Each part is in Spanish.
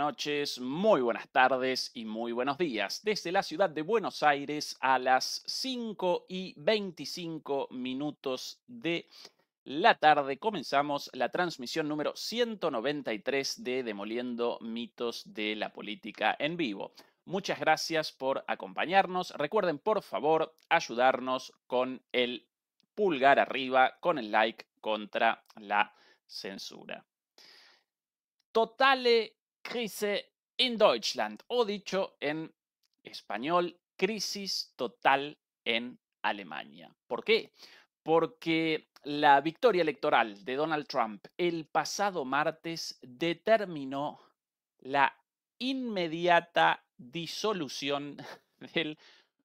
noches, muy buenas tardes y muy buenos días. Desde la ciudad de Buenos Aires a las 5 y 25 minutos de la tarde comenzamos la transmisión número 193 de Demoliendo mitos de la política en vivo. Muchas gracias por acompañarnos. Recuerden, por favor, ayudarnos con el pulgar arriba, con el like contra la censura. Totale Krise in Deutschland, o dicho en español, crisis total en Alemania. ¿Por qué? Porque la victoria electoral de Donald Trump el pasado martes determinó la inmediata disolución del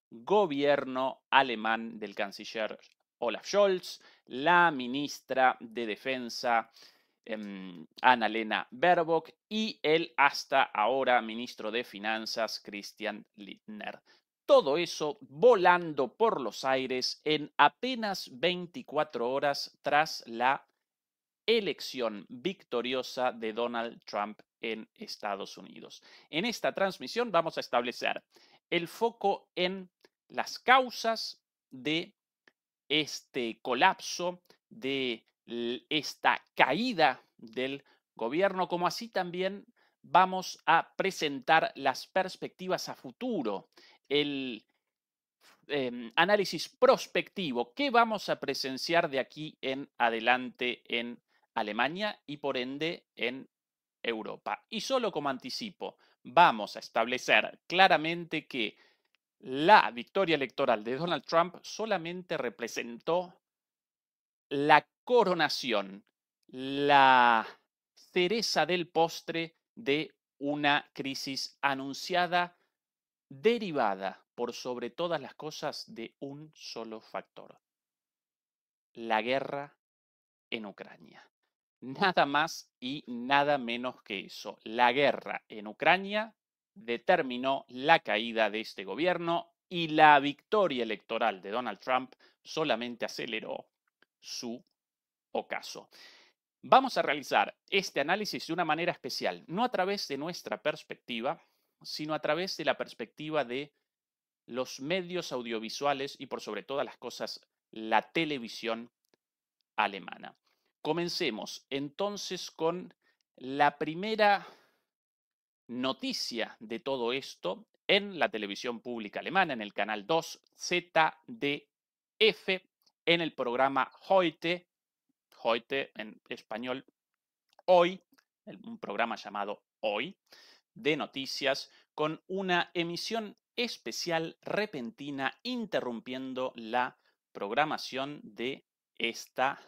gobierno alemán del canciller Olaf Scholz, la ministra de Defensa Em, Ana Lena Baerbock y el hasta ahora ministro de Finanzas, Christian Lindner. Todo eso volando por los aires en apenas 24 horas tras la elección victoriosa de Donald Trump en Estados Unidos. En esta transmisión vamos a establecer el foco en las causas de este colapso, de esta caída del gobierno, como así también vamos a presentar las perspectivas a futuro, el em, análisis prospectivo, que vamos a presenciar de aquí en adelante en Alemania y por ende en Europa. Y solo como anticipo, vamos a establecer claramente que la victoria electoral de Donald Trump solamente representó la coronación, la cereza del postre de una crisis anunciada, derivada por sobre todas las cosas de un solo factor, la guerra en Ucrania. Nada más y nada menos que eso. La guerra en Ucrania determinó la caída de este gobierno y la victoria electoral de Donald Trump solamente aceleró su caso. Vamos a realizar este análisis de una manera especial, no a través de nuestra perspectiva, sino a través de la perspectiva de los medios audiovisuales y por sobre todas las cosas la televisión alemana. Comencemos entonces con la primera noticia de todo esto en la televisión pública alemana, en el canal 2 ZDF, en el programa Heute Hoy en español, hoy, un programa llamado Hoy, de noticias, con una emisión especial repentina interrumpiendo la programación de esta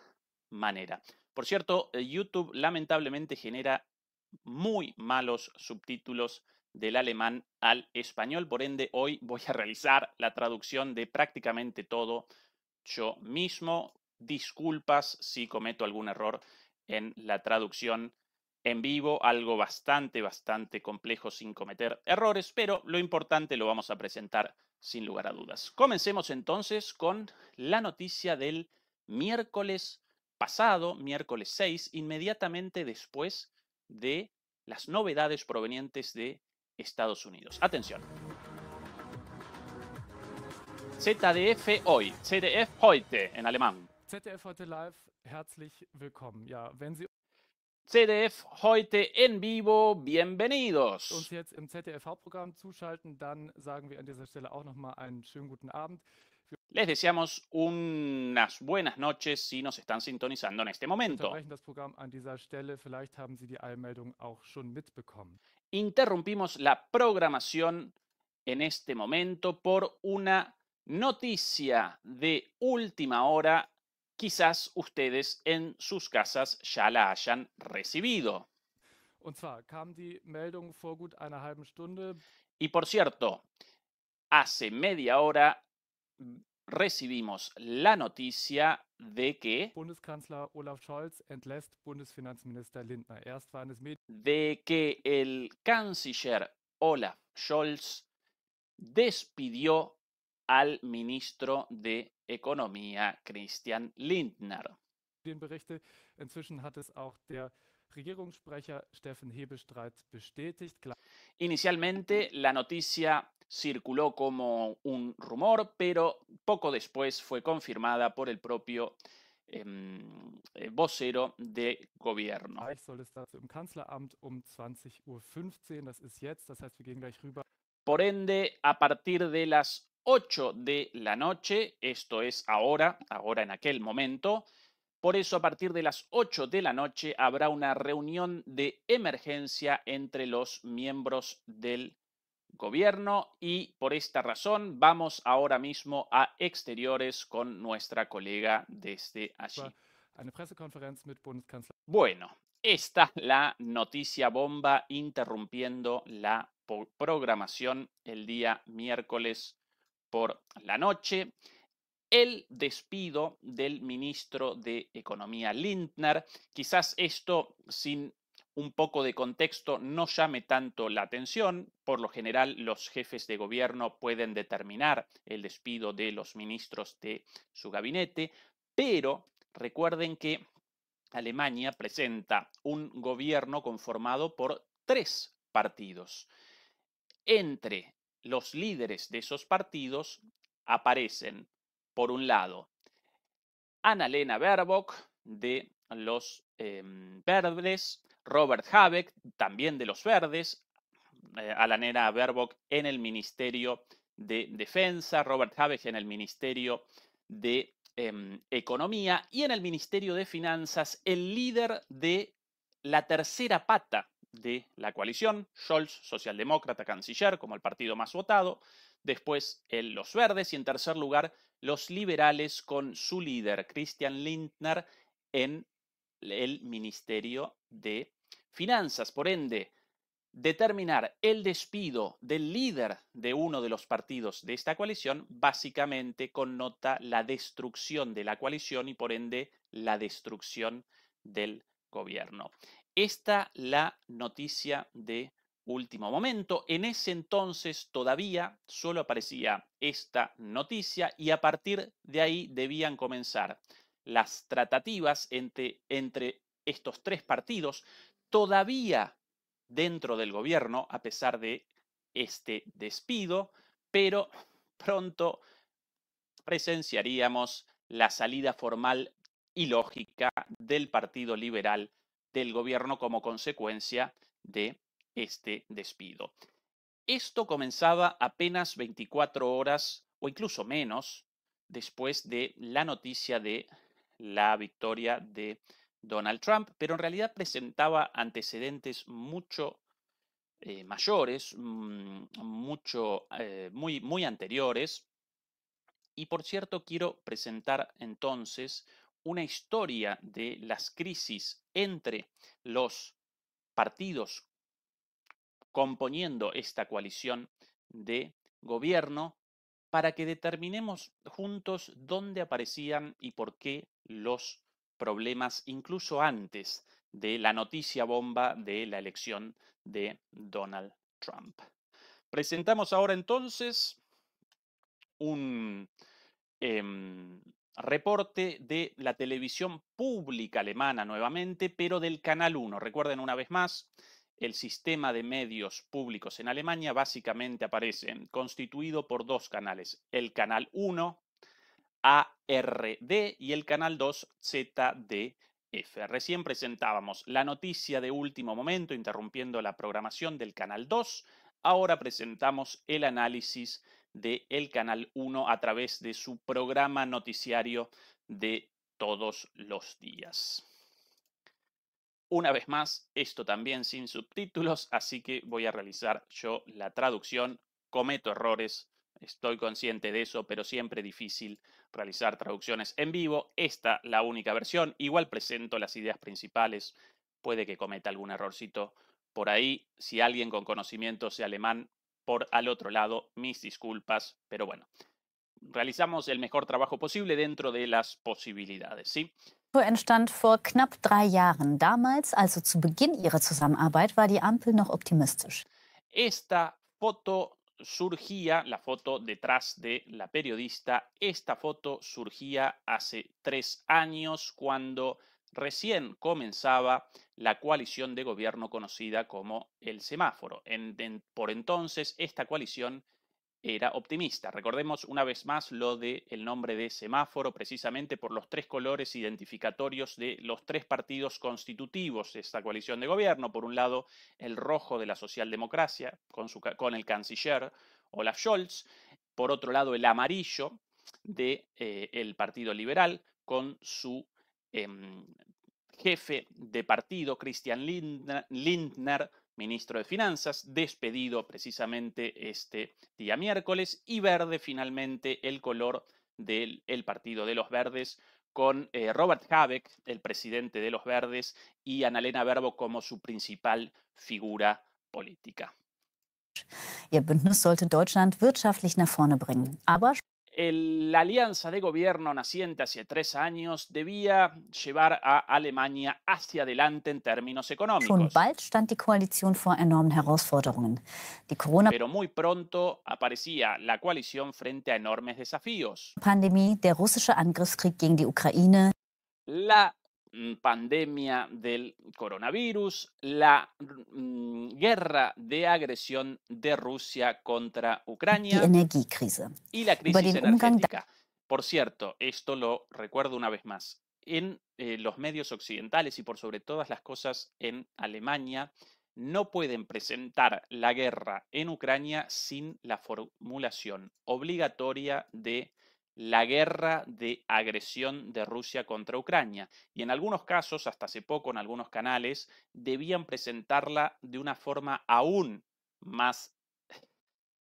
manera. Por cierto, eh, YouTube lamentablemente genera muy malos subtítulos del alemán al español, por ende hoy voy a realizar la traducción de prácticamente todo yo mismo disculpas si cometo algún error en la traducción en vivo, algo bastante, bastante complejo sin cometer errores, pero lo importante lo vamos a presentar sin lugar a dudas. Comencemos entonces con la noticia del miércoles pasado, miércoles 6, inmediatamente después de las novedades provenientes de Estados Unidos. Atención. ZDF hoy, ZDF heute en alemán. ZDF heute live, herzlich willkommen. Ja, wenn Sie ZDF heute en vivo, bienvenidos. Uns jetzt im ZDF Hauptprogramm zuschalten, dann sagen wir an dieser Stelle auch nochmal einen schönen guten Abend. Les deseamos unas buenas noches si nos están sintonizando en este momento. das Programm an dieser Stelle. Vielleicht haben Sie die Eilmeldung auch schon mitbekommen. Interrumpimos la programación en este momento por una noticia de última hora quizás ustedes en sus casas ya la hayan recibido. Y por cierto, hace media hora recibimos la noticia de que de que el canciller Olaf Scholz despidió al ministro de Economía Christian Lindner. Den Berichte. Inzwischen hat es auch der Regierungssprecher Steffen Hebestreit bestätigt. Inicialmente la noticia circuló como un rumor, pero poco después fue confirmada por el propio em, eh, vocero de gobierno. kanzleramt um das das ist jetzt heißt wir gehen gleich rüber Por ende, a partir de las 8 de la noche, esto es ahora, ahora en aquel momento. Por eso a partir de las 8 de la noche habrá una reunión de emergencia entre los miembros del gobierno y por esta razón vamos ahora mismo a exteriores con nuestra colega desde allí. Bueno, está la noticia bomba interrumpiendo la programación el día miércoles por la noche, el despido del ministro de Economía Lindner. Quizás esto sin un poco de contexto no llame tanto la atención. Por lo general, los jefes de gobierno pueden determinar el despido de los ministros de su gabinete, pero recuerden que Alemania presenta un gobierno conformado por tres partidos. Entre los líderes de esos partidos aparecen, por un lado, Annalena Baerbock de los em, Verdes, Robert Habeck, también de los Verdes, eh, nena Baerbock en el Ministerio de Defensa, Robert Habeck en el Ministerio de em, Economía y en el Ministerio de Finanzas, el líder de la tercera pata de la coalición, Scholz, socialdemócrata, canciller, como el partido más votado, después los verdes y en tercer lugar los liberales con su líder, Christian Lindner, en el Ministerio de Finanzas. Por ende, determinar el despido del líder de uno de los partidos de esta coalición básicamente connota la destrucción de la coalición y por ende la destrucción del gobierno. Esta la noticia de último momento. En ese entonces todavía solo aparecía esta noticia y a partir de ahí debían comenzar las tratativas entre, entre estos tres partidos, todavía dentro del gobierno, a pesar de este despido, pero pronto presenciaríamos la salida formal y lógica del Partido Liberal del gobierno como consecuencia de este despido. Esto comenzaba apenas 24 horas o incluso menos después de la noticia de la victoria de Donald Trump, pero en realidad presentaba antecedentes mucho eh, mayores, mm, mucho, eh, muy, muy anteriores. Y por cierto, quiero presentar entonces una historia de las crisis entre los partidos componiendo esta coalición de gobierno para que determinemos juntos dónde aparecían y por qué los problemas incluso antes de la noticia bomba de la elección de Donald Trump. Presentamos ahora entonces un, em, reporte de la televisión pública alemana nuevamente, pero del Canal 1. Recuerden una vez más, el sistema de medios públicos en Alemania básicamente aparece constituido por dos canales, el Canal 1, ARD, y el Canal 2, ZDF. Recién presentábamos la noticia de último momento interrumpiendo la programación del Canal 2. Ahora presentamos el análisis del Canal 1 a través de su programa noticiario de todos los días. Una vez más, esto también sin subtítulos, así que voy a realizar yo la traducción. Cometo errores, estoy consciente de eso, pero siempre difícil realizar traducciones en vivo. Esta la única versión. Igual presento las ideas principales. Puede que cometa algún errorcito por ahí. Si alguien con conocimientos de alemán por al otro lado. Mis disculpas, pero bueno, realizamos el mejor trabajo posible dentro de las posibilidades, ¿sí? entstand vor knapp drei Jahren. Damals, also zu Beginn ihrer Zusammenarbeit, war die Ampel noch optimistisch. Esta foto surgía, la foto detrás de la periodista, esta foto surgía hace tres años cuando recién comenzaba la coalición de gobierno conocida como el semáforo. por entonces, esta coalición era optimista. Recordemos una vez más lo del nombre de semáforo, precisamente por los tres colores identificatorios de los tres partidos constitutivos de esta coalición de gobierno. Por un lado, el rojo de la socialdemocracia, con, su, con el canciller Olaf Scholz. Por otro lado, el amarillo del de, eh, Partido Liberal, con su em, jefe de partido, Christian Lindner, ministro de Finanzas, despedido precisamente este día miércoles, y verde finalmente el color del partido de los verdes con eh, Robert Habeck, el presidente de los verdes, y Annalena Verbo como su principal figura política. sollte Deutschland wirtschaftlich nach vorne bringen, la alianza de gobierno naciente hace tres años debía llevar a Alemania hacia adelante en términos económicos. Pero muy pronto aparecía la coalición frente a enormes desafíos. Pandemie, gegen Mm, pandemia del coronavirus, la mm, guerra de agresión de Rusia contra Ucrania y la crisis energética. Por cierto, esto lo recuerdo una vez más, en eh, los medios occidentales y por sobre todas las cosas en Alemania, no pueden presentar la guerra en Ucrania sin la formulación obligatoria de la guerra de agresión de Rusia contra Ucrania. Y en algunos casos, hasta hace poco en algunos canales, debían presentarla de una forma aún más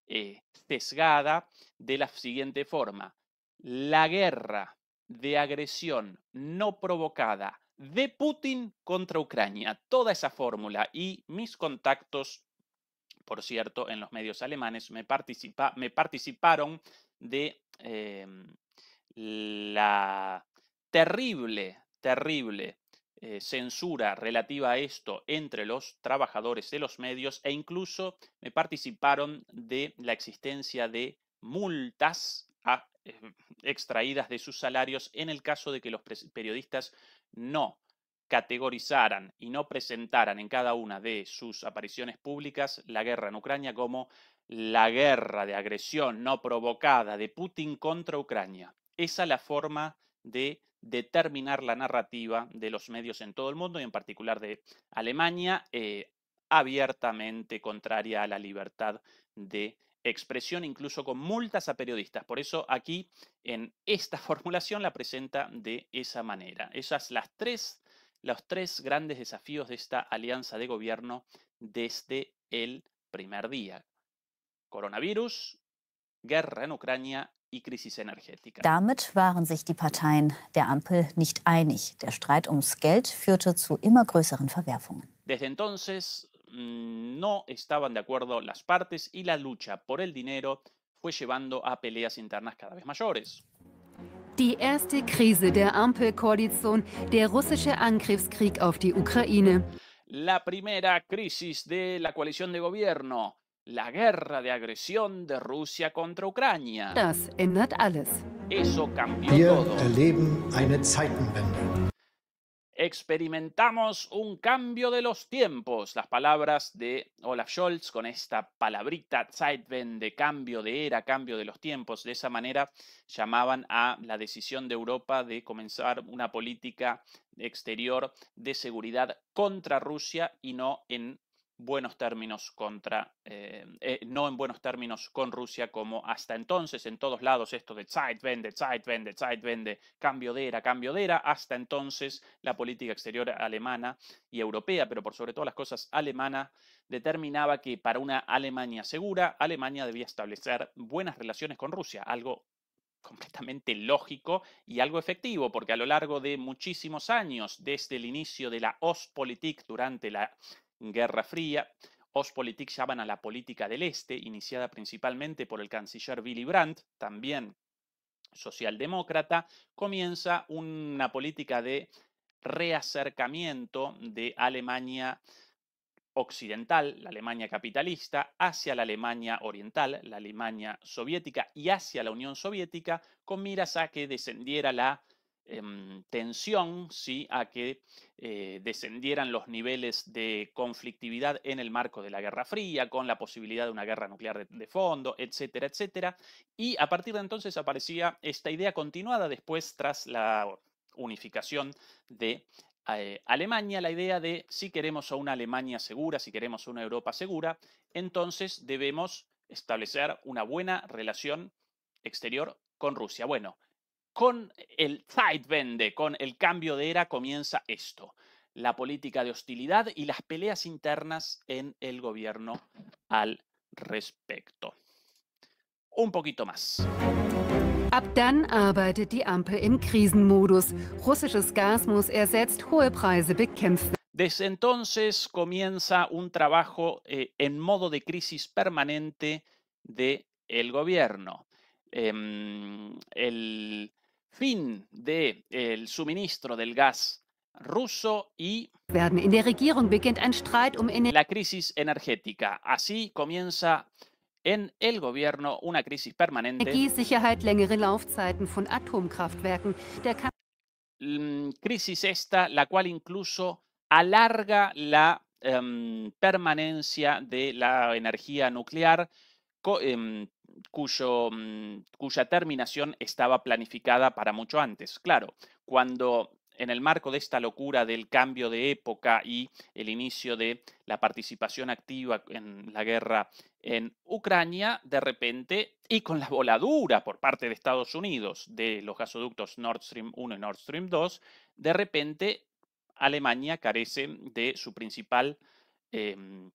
eh, sesgada de la siguiente forma. La guerra de agresión no provocada de Putin contra Ucrania. Toda esa fórmula y mis contactos, por cierto, en los medios alemanes me, me participaron de Em, la terrible, terrible eh, censura relativa a esto entre los trabajadores de los medios e incluso me participaron de la existencia de multas eh, extraídas de sus salarios en el caso de que los periodistas no categorizaran y no presentaran en cada una de sus apariciones públicas la guerra en Ucrania como la guerra de agresión no provocada de Putin contra Ucrania. Esa es la forma de determinar la narrativa de los medios en todo el mundo y en particular de Alemania, eh, abiertamente contraria a la libertad de expresión, incluso con multas a periodistas. Por eso aquí en esta formulación la presenta de esa manera. Esas las tres, los tres grandes desafíos de esta alianza de gobierno desde el primer día. Coronavirus, Guerra in Ukraine y Crisis energética. Damit waren sich die Parteien der Ampel nicht einig. Der Streit ums Geld führte zu immer größeren Verwerfungen. Desde entonces mm, no estaban de acuerdo las partes y la lucha por el dinero fue llevando a peleas internas cada vez mayores. Die erste Krise der Ampelkoalition, der russische Angriffskrieg auf die Ukraine. La primera crisis de la coalición de gobierno, la guerra de agresión de Rusia contra Ucrania. Eso cambió Experimentamos un cambio de los tiempos. Las palabras de Olaf Scholz con esta palabrita Zeitwende, cambio de era, cambio de los tiempos. De esa manera llamaban a la decisión de Europa de comenzar una política exterior de seguridad contra Rusia y no en buenos términos contra, eh, eh, no en buenos términos con Rusia como hasta entonces en todos lados esto de Zeitwende, vende, Zeitwende, vende, cambio de era, cambio de era, hasta entonces la política exterior alemana y europea, pero por sobre todo las cosas alemana, determinaba que para una Alemania segura, Alemania debía establecer buenas relaciones con Rusia, algo completamente lógico y algo efectivo, porque a lo largo de muchísimos años, desde el inicio de la Ostpolitik durante la Guerra Fría. Ostpolitik llaman a la política del Este, iniciada principalmente por el canciller Willy Brandt, también socialdemócrata, comienza una política de reacercamiento de Alemania occidental, la Alemania capitalista, hacia la Alemania oriental, la Alemania soviética y hacia la Unión Soviética, con miras a que descendiera la Em, tensión ¿sí? a que eh, descendieran los niveles de conflictividad en el marco de la Guerra Fría, con la posibilidad de una guerra nuclear de, fondo, etcétera, etcétera. Y a partir de entonces aparecía esta idea continuada después tras la unificación de eh, Alemania, la idea de si queremos una Alemania segura, si queremos una Europa segura, entonces debemos establecer una buena relación exterior con Rusia. Bueno, con el Zeitwende, con el cambio de era, comienza esto, la política de hostilidad y las peleas internas en el gobierno al respecto. Un poquito más. Ab dann arbeitet die Ampel im Krisenmodus. Russisches ersetzt, hohe Preise Desde entonces comienza un trabajo eh, en modo de crisis permanente del el gobierno. Em, el, fin del suministro del gas ruso y um la crisis energética. Así comienza en el gobierno una crisis permanente. Mm, crisis esta, la cual incluso alarga la em, permanencia de la energía nuclear Em, cuyo, mm, cuya terminación estaba planificada para mucho antes. Claro, cuando en el marco de esta locura del cambio de época y el inicio de la participación activa en la guerra en Ucrania, de repente, y con la voladura por parte de Estados Unidos de los gasoductos Nord Stream 1 y Nord Stream 2, de repente Alemania carece de su principal em,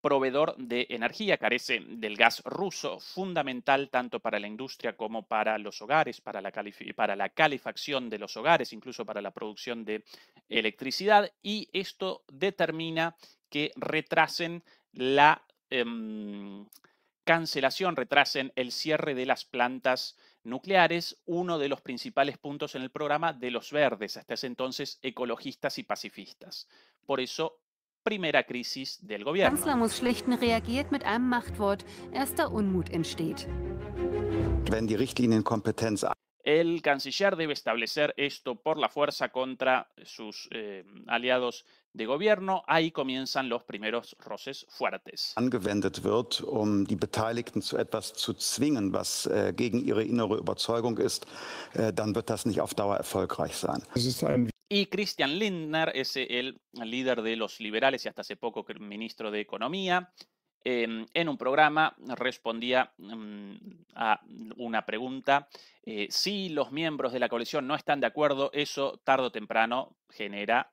proveedor de energía, carece del gas ruso, fundamental tanto para la industria como para los hogares, para la, para calefacción de los hogares, incluso para la producción de electricidad, y esto determina que retrasen la em, cancelación, retrasen el cierre de las plantas nucleares, uno de los principales puntos en el programa de los verdes, hasta ese entonces ecologistas y pacifistas. Por eso primera crisis del gobierno. Kanzler muss schlichten reagiert mit einem Machtwort, erster Unmut entsteht. Wenn die Richtlinienkompetenz el canciller debe establecer esto por la fuerza contra sus eh, aliados de gobierno. Ahí comienzan los primeros roces fuertes. Angewendet wird, um die zu etwas zu zwingen, was äh, gegen ihre innere Überzeugung ist, äh, dann wird das nicht auf Dauer erfolgreich sein. Y Christian Lindner es el líder de los liberales y hasta hace poco ministro de Economía. Em, en un programa respondía mm, a una pregunta, eh, si los miembros de la coalición no están de acuerdo, eso tarde o temprano genera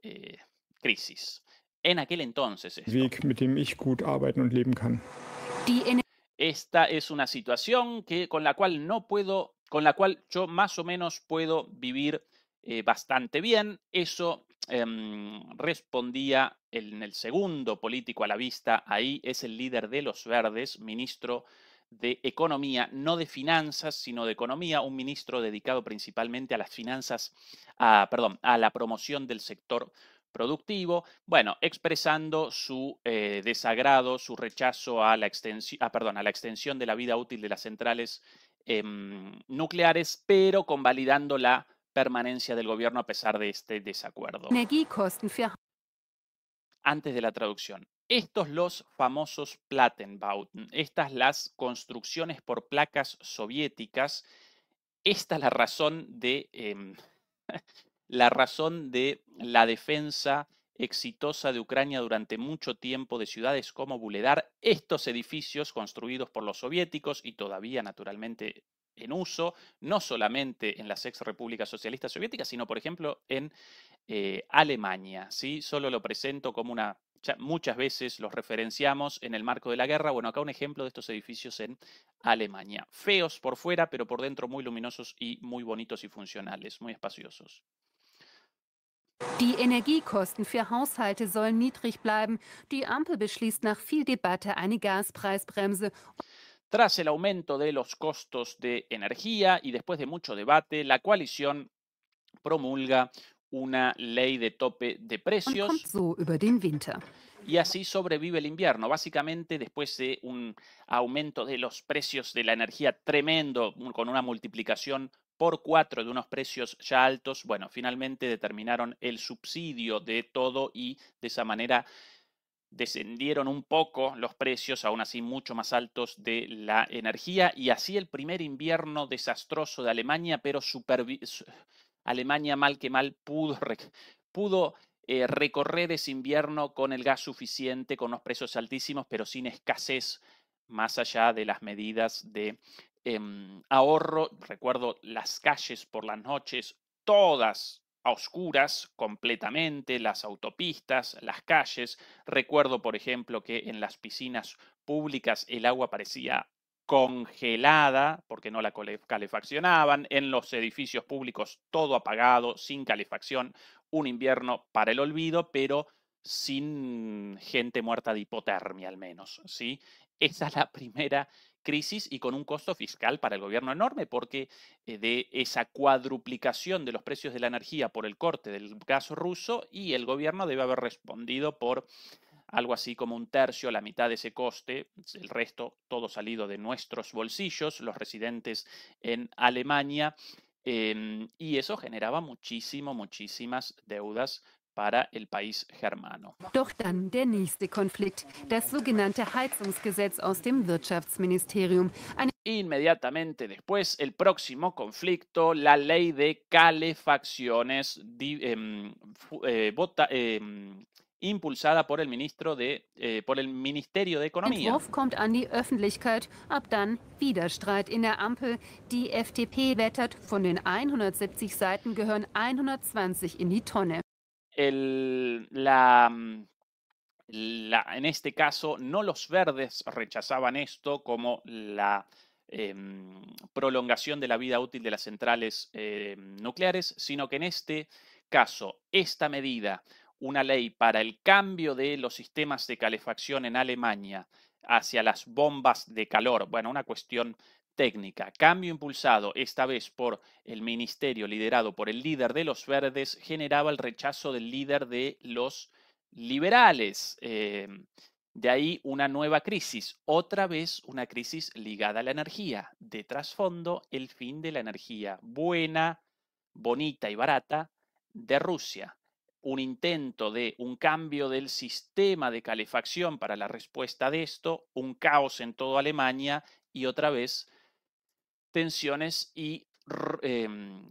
eh, crisis. En aquel entonces... Esta es una situación que, con la cual no puedo, con la cual yo más o menos puedo vivir eh, bastante bien. Eso Em, respondía en el segundo político a la vista, ahí es el líder de los verdes, ministro de Economía, no de finanzas, sino de economía, un ministro dedicado principalmente a las finanzas, a, perdón, a la promoción del sector productivo, bueno, expresando su eh, desagrado, su rechazo a la, extensión, ah, perdón, a la extensión de la vida útil de las centrales em, nucleares, pero convalidando la permanencia del gobierno a pesar de este desacuerdo. Antes de la traducción, estos los famosos Plattenbauten, estas las construcciones por placas soviéticas. Esta es la razón de em, la razón de la defensa exitosa de Ucrania durante mucho tiempo de ciudades como Buledar, estos edificios construidos por los soviéticos y todavía naturalmente en uso, no solamente en las ex repúblicas socialistas soviéticas, sino por ejemplo en eh, Alemania. ¿sí? Solo lo presento como una, muchas veces los referenciamos en el marco de la guerra. Bueno, acá un ejemplo de estos edificios en Alemania. Feos por fuera, pero por dentro muy luminosos y muy bonitos y funcionales, muy espaciosos. Die Energiekosten für Haushalte sollen niedrig bleiben. Die Ampel beschließt nach viel Debatte eine Gaspreisbremse. Tras el aumento de los costos de energía y después de mucho debate, la coalición promulga una ley de tope de precios. Y así sobrevive el invierno. Básicamente, después de un aumento de los precios de la energía tremendo, con una multiplicación por cuatro de unos precios ya altos, bueno, finalmente determinaron el subsidio de todo y de esa manera descendieron un poco los precios, aún así mucho más altos, de la energía y así el primer invierno desastroso de Alemania, pero Alemania mal que mal pudo, eh, recorrer ese invierno con el gas suficiente, con los precios altísimos, pero sin escasez más allá de las medidas de em, ahorro. Recuerdo las calles por las noches, todas a oscuras completamente, las autopistas, las calles. Recuerdo, por ejemplo, que en las piscinas públicas el agua parecía congelada porque no la calefaccionaban, en los edificios públicos todo apagado, sin calefacción, un invierno para el olvido, pero sin gente muerta de hipotermia al menos, ¿sí? Esa es la primera crisis y con un costo fiscal para el gobierno enorme, porque eh, de esa cuadruplicación de los precios de la energía por el corte del gas ruso y el gobierno debe haber respondido por algo así como un tercio, la mitad de ese coste, el resto todo salido de nuestros bolsillos, los residentes en Alemania, em, y eso generaba muchísimo, muchísimas deudas para el país germano. Doch dann der nächste Konflikt, das sogenannte Heizungsgesetz aus dem Wirtschaftsministerium. Eine Inmediatamente después, el próximo conflicto, la ley de calefacciones di, eh, eh, vota, eh, impulsada por el, ministro de, eh, por el Ministerio de Economía. Entwurf kommt an die Öffentlichkeit, ab dann Widerstreit in der Ampel. Die FDP wettert, von den 170 Seiten gehören 120 in die Tonne. Mm, en este caso, no los verdes rechazaban esto como la em, prolongación de la vida útil de las centrales eh, nucleares, sino que en este caso, esta medida, una ley para el cambio de los sistemas de calefacción en Alemania hacia las bombas de calor, bueno, una cuestión técnica. Cambio impulsado, esta vez por el ministerio liderado por el líder de los verdes, generaba el rechazo del líder de los liberales. Em, de ahí una nueva crisis, otra vez una crisis ligada a la energía. De trasfondo, el fin de la energía buena, bonita y barata de Rusia. Un intento de un cambio del sistema de calefacción para la respuesta de esto, un caos en toda Alemania y otra vez tensiones y em,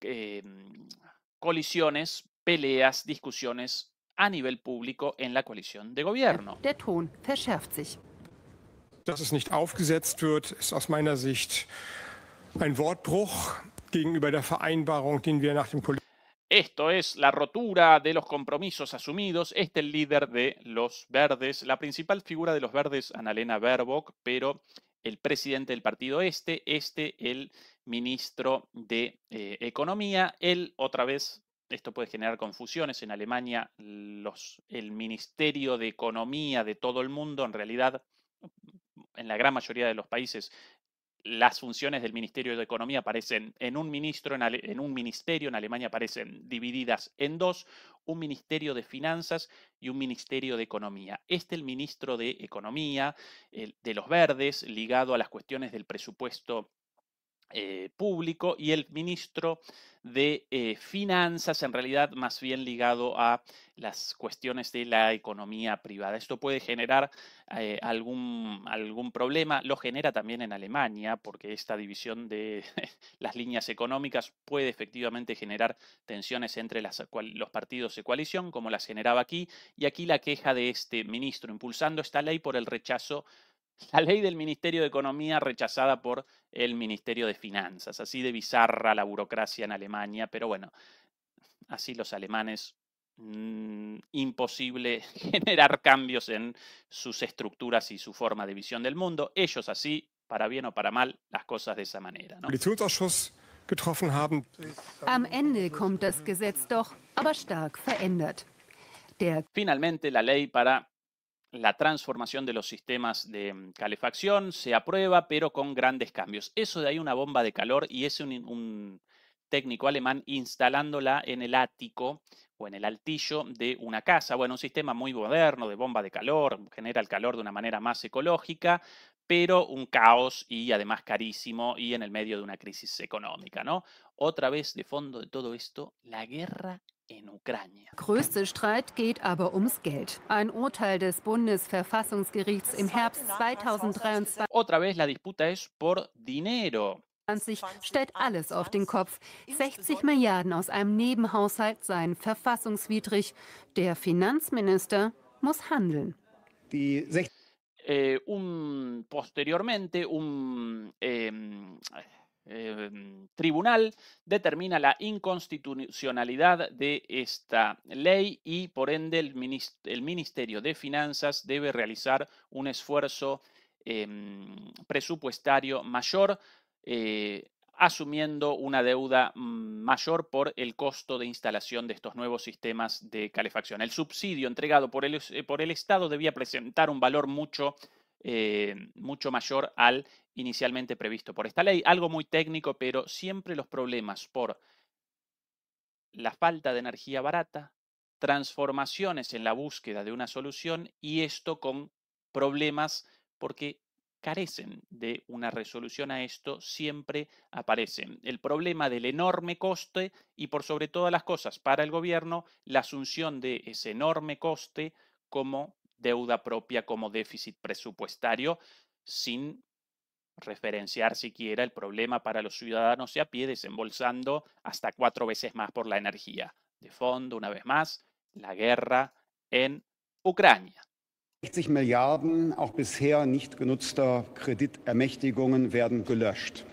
em, colisiones, peleas, discusiones a nivel público en la coalición de gobierno. es nicht aufgesetzt wird, ist aus meiner ein Wortbruch gegenüber der Vereinbarung, Esto es la rotura de los compromisos asumidos. Este es el líder de los verdes, la principal figura de los verdes, Annalena Baerbock, pero el presidente del partido este, este el ministro de eh, Economía, él otra vez, esto puede generar confusiones, en Alemania los, el Ministerio de Economía de todo el mundo en realidad en la gran mayoría de los países las funciones del Ministerio de Economía aparecen en un, ministro, en, un ministerio en Alemania aparecen divididas en dos, un Ministerio de Finanzas y un Ministerio de Economía. Este el ministro de Economía, de los Verdes, ligado a las cuestiones del presupuesto eh, público y el ministro de eh, Finanzas, en realidad más bien ligado a las cuestiones de la economía privada. Esto puede generar eh, algún, algún problema, lo genera también en Alemania, porque esta división de las líneas económicas puede efectivamente generar tensiones entre las, los partidos de coalición, como las generaba aquí, y aquí la queja de este ministro impulsando esta ley por el rechazo la ley del Ministerio de Economía rechazada por el Ministerio de Finanzas. Así de bizarra la burocracia en Alemania, pero bueno, así los alemanes mm, imposible generar cambios en sus estructuras y su forma de visión del mundo. Ellos así, para bien o para mal, las cosas de esa manera. ¿no? Finalmente la ley para la transformación de los sistemas de mm, calefacción, se aprueba, pero con grandes cambios. Eso de ahí una bomba de calor y es un, un técnico alemán instalándola en el ático o en el altillo de una casa. Bueno, un sistema muy moderno de bomba de calor, genera el calor de una manera más ecológica, pero un caos y además carísimo y en el medio de una crisis económica, ¿no? Otra vez de fondo de todo esto, la guerra in Ukraine. Größter Streit geht aber ums Geld. Ein Urteil des Bundesverfassungsgerichts im Herbst 2023. Otra vez la disputa es por dinero stellt alles auf den Kopf. 60 Milliarden aus einem Nebenhaushalt seien verfassungswidrig. Der Finanzminister muss handeln. Die äh, un, posteriormente un, äh, eh, tribunal determina la inconstitucionalidad de esta ley y por ende el, Ministerio de Finanzas debe realizar un esfuerzo em, presupuestario mayor. Eh, asumiendo una deuda mayor por el costo de instalación de estos nuevos sistemas de calefacción. El subsidio entregado por el, por el Estado debía presentar un valor mucho mayor eh, mucho mayor al inicialmente previsto por esta ley. Algo muy técnico, pero siempre los problemas por la falta de energía barata, transformaciones en la búsqueda de una solución y esto con problemas porque carecen de una resolución a esto, siempre aparecen. El problema del enorme coste y por sobre todas las cosas para el gobierno, la asunción de ese enorme coste como deuda propia como déficit presupuestario sin referenciar siquiera el problema para los ciudadanos y a pie, desembolsando hasta cuatro veces más por la energía. De fondo, una vez más, la guerra en Ucrania. 60 Milliarden auch bisher nicht genutzter Kreditermächtigungen werden gelöscht.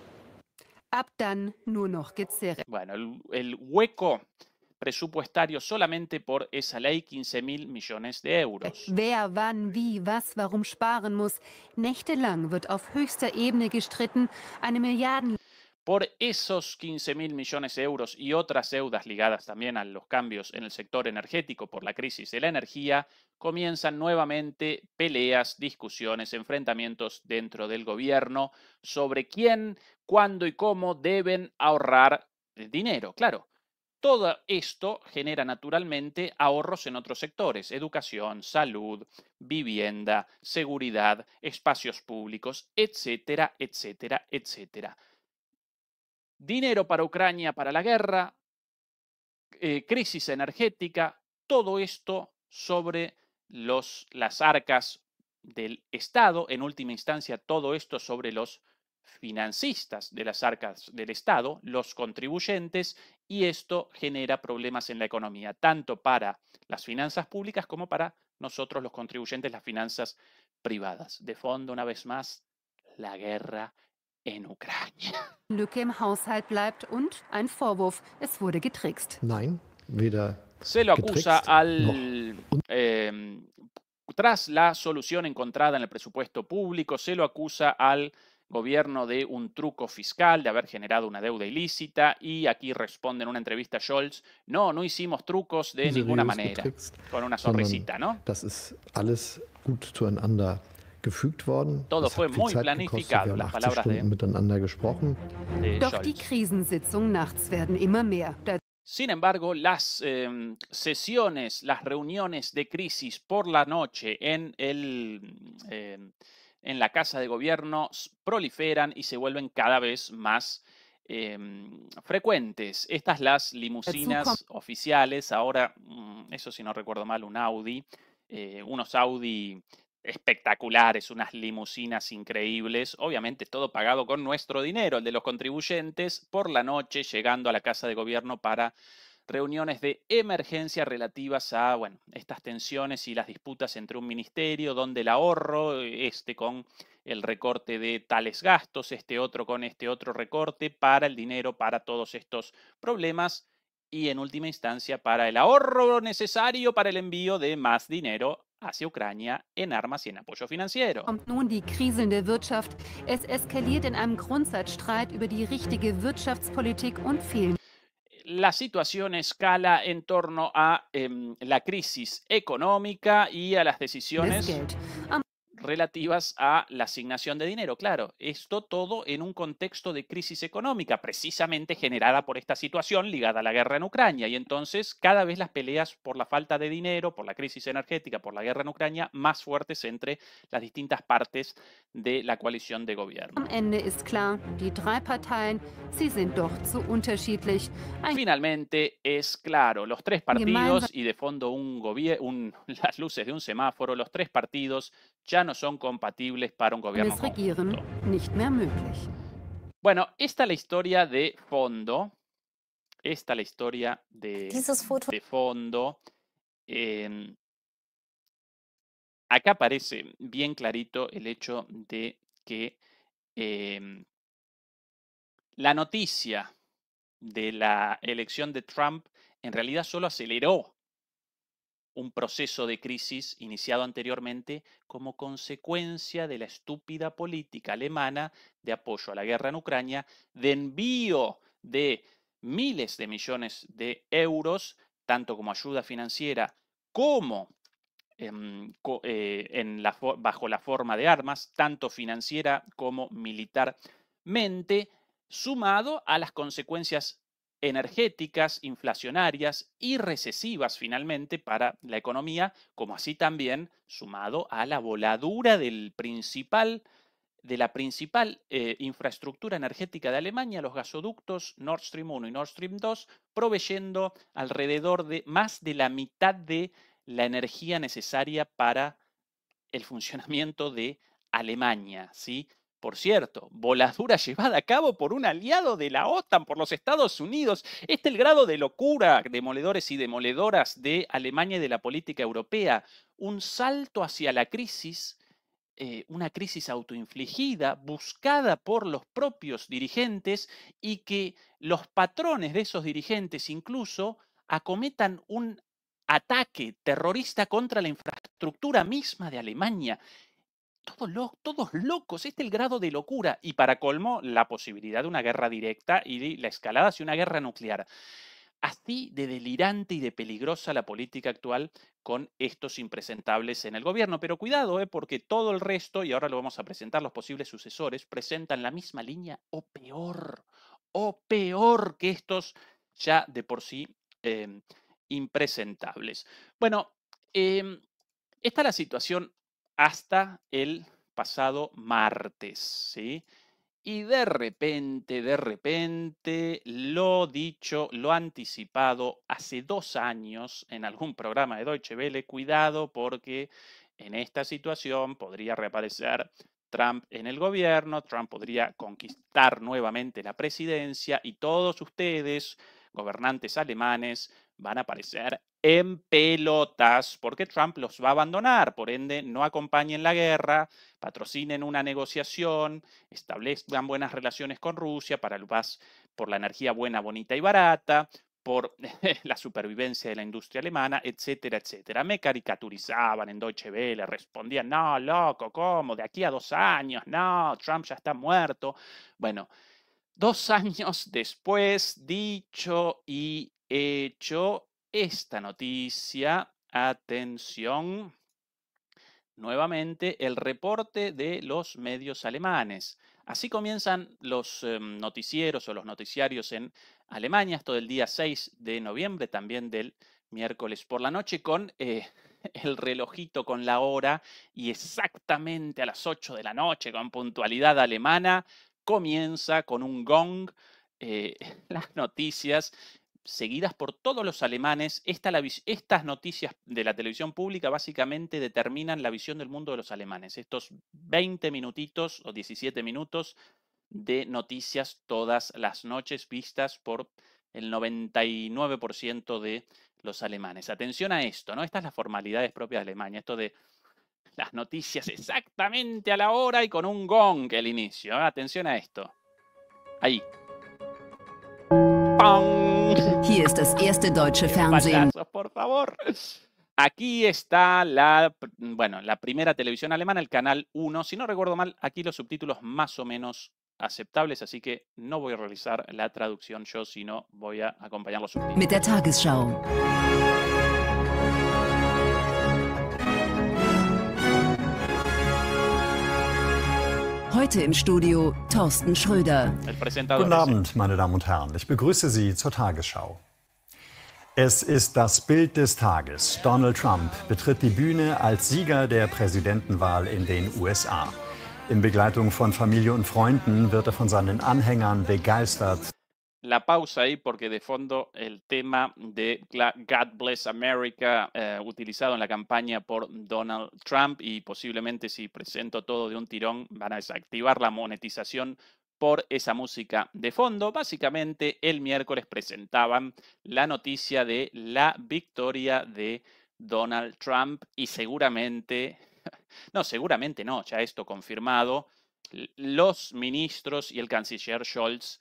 Ab dann nur noch gezerrt. Bueno, el, el hueco presupuestario solamente por esa ley 15 mil millones de euros. por esos 15 mil millones de euros y otras deudas ligadas también a los cambios en el sector energético por la crisis de la energía, comienzan nuevamente peleas, discusiones, enfrentamientos dentro del gobierno sobre quién, cuándo y cómo deben ahorrar eh, dinero. Claro, todo esto genera naturalmente ahorros en otros sectores, educación, salud, vivienda, seguridad, espacios públicos, etcétera, etcétera, etcétera. Dinero para Ucrania, para la guerra, eh, crisis energética, todo esto sobre los, las arcas del Estado, en última instancia todo esto sobre los financistas de las arcas del Estado, los contribuyentes, y esto genera problemas en la economía, tanto para las finanzas públicas como para nosotros los contribuyentes, las finanzas privadas. De fondo, una vez más, la guerra en Ucrania. Se lo acusa al. Em, tras la solución encontrada en el presupuesto público, se lo acusa al gobierno de un truco fiscal, de haber generado una deuda ilícita, y aquí responde en una entrevista Scholz, no, no hicimos trucos de ninguna manera, con una sonrisita, ¿no? Todo fue muy planificado, las palabras de, Sin embargo, las em, sesiones, las reuniones de crisis por la noche en el, em, en la Casa de Gobierno proliferan y se vuelven cada vez más em, frecuentes. Estas las limusinas oficiales, ahora, mm, eso si no recuerdo mal, un Audi, eh, unos Audi espectaculares, unas limusinas increíbles, obviamente todo pagado con nuestro dinero, el de los contribuyentes, por la noche llegando a la Casa de Gobierno para reuniones de emergencia relativas a bueno, estas tensiones y las disputas entre un ministerio, donde el ahorro, eh, este con el recorte de tales gastos, este otro con este otro recorte, para el dinero, para todos estos problemas y en última instancia para el ahorro necesario para el envío de más dinero hacia Ucrania en armas y en apoyo financiero. die kriselnde Wirtschaft. Es eskaliert in einem Grundsatzstreit über die richtige Wirtschaftspolitik und la situación escala en torno a em, la crisis económica y a las decisiones relativas a la asignación de dinero. Claro, esto todo en un contexto de crisis económica, precisamente generada por esta situación ligada a la guerra en Ucrania. Y entonces cada vez las peleas por la falta de dinero, por la crisis energética, por la guerra en Ucrania, más fuertes entre las distintas partes de la coalición de gobierno. Finalmente es claro, los tres partidos y de fondo un, las luces de un semáforo, los tres partidos ya no no son compatibles para un gobierno. Bueno, esta es la historia de fondo. Esta es la historia de, fondo. Em, acá aparece bien clarito el hecho de que em, la noticia de la elección de Trump en realidad solo aceleró un proceso de crisis iniciado anteriormente como consecuencia de la estúpida política alemana de apoyo a la guerra en Ucrania, de envío de miles de millones de euros, tanto como ayuda financiera como em, eh, bajo la forma de armas, tanto financiera como militarmente, sumado a las consecuencias energéticas, inflacionarias y recesivas finalmente para la economía, como así también sumado a la voladura de la principal eh, infraestructura energética de Alemania, los gasoductos Nord Stream 1 y Nord Stream 2, proveyendo alrededor de más de la mitad de la energía necesaria para el funcionamiento de Alemania. ¿sí? Por cierto, voladura llevada a cabo por un aliado de la OTAN, por los Estados Unidos. Este es el grado de locura, demoledores y demoledoras de Alemania y de la política europea. Un salto hacia la crisis, eh, una crisis autoinfligida, buscada por los propios dirigentes y que los patrones de esos dirigentes incluso acometan un ataque terrorista contra la infraestructura misma de Alemania todos, locos, este es el grado de locura. Y para colmo, la posibilidad de una guerra directa y la escalada hacia una guerra nuclear. Así de delirante y de peligrosa la política actual con estos impresentables en el gobierno. Pero cuidado, eh, porque todo el resto, y ahora lo vamos a presentar, los posibles sucesores, presentan la misma línea o peor, o peor que estos ya de por sí em, impresentables. Bueno, eh, em, esta la situación hasta el pasado martes, ¿sí? Y de repente, de repente, lo dicho, lo anticipado hace dos años en algún programa de Deutsche Welle, cuidado porque en esta situación podría reaparecer Trump en el gobierno, Trump podría conquistar nuevamente la presidencia y todos ustedes, gobernantes alemanes, van a aparecer en pelotas, porque Trump los va a abandonar, por ende no acompañen la guerra, patrocinen una negociación, establezcan buenas relaciones con Rusia para el por la energía buena, bonita y barata, por la supervivencia de la industria alemana, etcétera, etcétera. Me caricaturizaban en Deutsche Welle, respondían, no, loco, ¿cómo? De aquí a dos años, no, Trump ya está muerto. Bueno, dos años después, dicho y hecho eh, esta noticia. Atención. Nuevamente el reporte de los medios alemanes. Así comienzan los em, noticieros o los noticiarios en Alemania, todo el día 6 de noviembre, también del miércoles por la noche, con eh, el relojito con la hora y exactamente a las 8 de la noche, con puntualidad alemana, comienza con un gong eh, las noticias seguidas por todos los alemanes. estas noticias de la televisión pública básicamente determinan la visión del mundo de los alemanes. Estos 20 minutitos o 17 minutos de noticias todas las noches vistas por el 99% de los alemanes. Atención a esto, ¿no? Estas son las formalidades propias de Alemania, esto de las noticias exactamente a la hora y con un gong el inicio. ¿eh? Atención a esto. Ahí. Este aquí está la, bueno, la primera televisión alemana, el canal 1. Si no recuerdo mal, aquí los subtítulos más o menos aceptables, así que no voy a realizar la traducción yo, sino voy a acompañar los subtítulos. Heute im Studio Thorsten Schröder. Guten Abend, meine Damen und Herren. Ich begrüße Sie zur Tagesschau. Es ist das Bild des Tages. Donald Trump betritt die Bühne als Sieger der Präsidentenwahl in den USA. In Begleitung von Familie und Freunden wird er von seinen Anhängern begeistert la pausa ahí porque de fondo el tema de God Bless America eh, utilizado en la campaña por Donald Trump y posiblemente si presento todo de un tirón van a desactivar la monetización por esa música de fondo. Básicamente el miércoles presentaban la noticia de la victoria de Donald Trump y seguramente, no, seguramente no, ya esto confirmado, los ministros y el canciller Scholz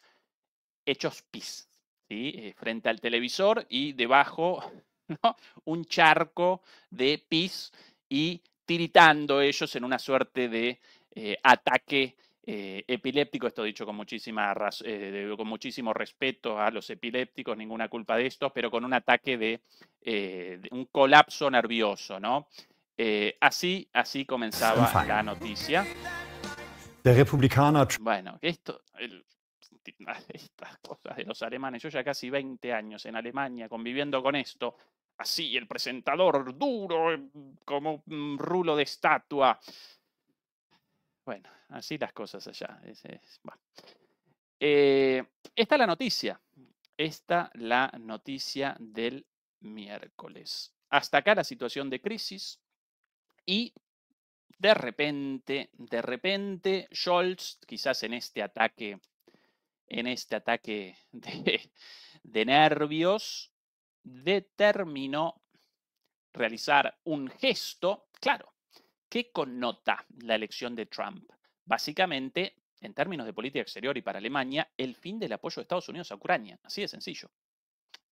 hechos pis, eh, frente al televisor y debajo un charco de pis y tiritando ellos en una suerte de eh, ataque eh, epiléptico, esto dicho con, muchísima con muchísimo respeto a los epilépticos, ninguna culpa de estos, pero con un ataque de, un colapso nervioso, ¿no? así, así comenzaba la noticia. De republicana. Bueno, esto, estas cosas de los alemanes. Yo ya casi 20 años en Alemania conviviendo con esto. Así, el presentador duro em, como un rulo de estatua. Bueno, así las cosas allá. Está eh, esta la noticia. Esta la noticia del miércoles. Hasta acá la situación de crisis y de repente, de repente, Scholz, quizás en este ataque en este ataque de, nervios, determinó realizar un gesto, claro, que connota la elección de Trump. Básicamente, en términos de política exterior y para Alemania, el fin del apoyo de Estados Unidos a Ucrania, así de sencillo.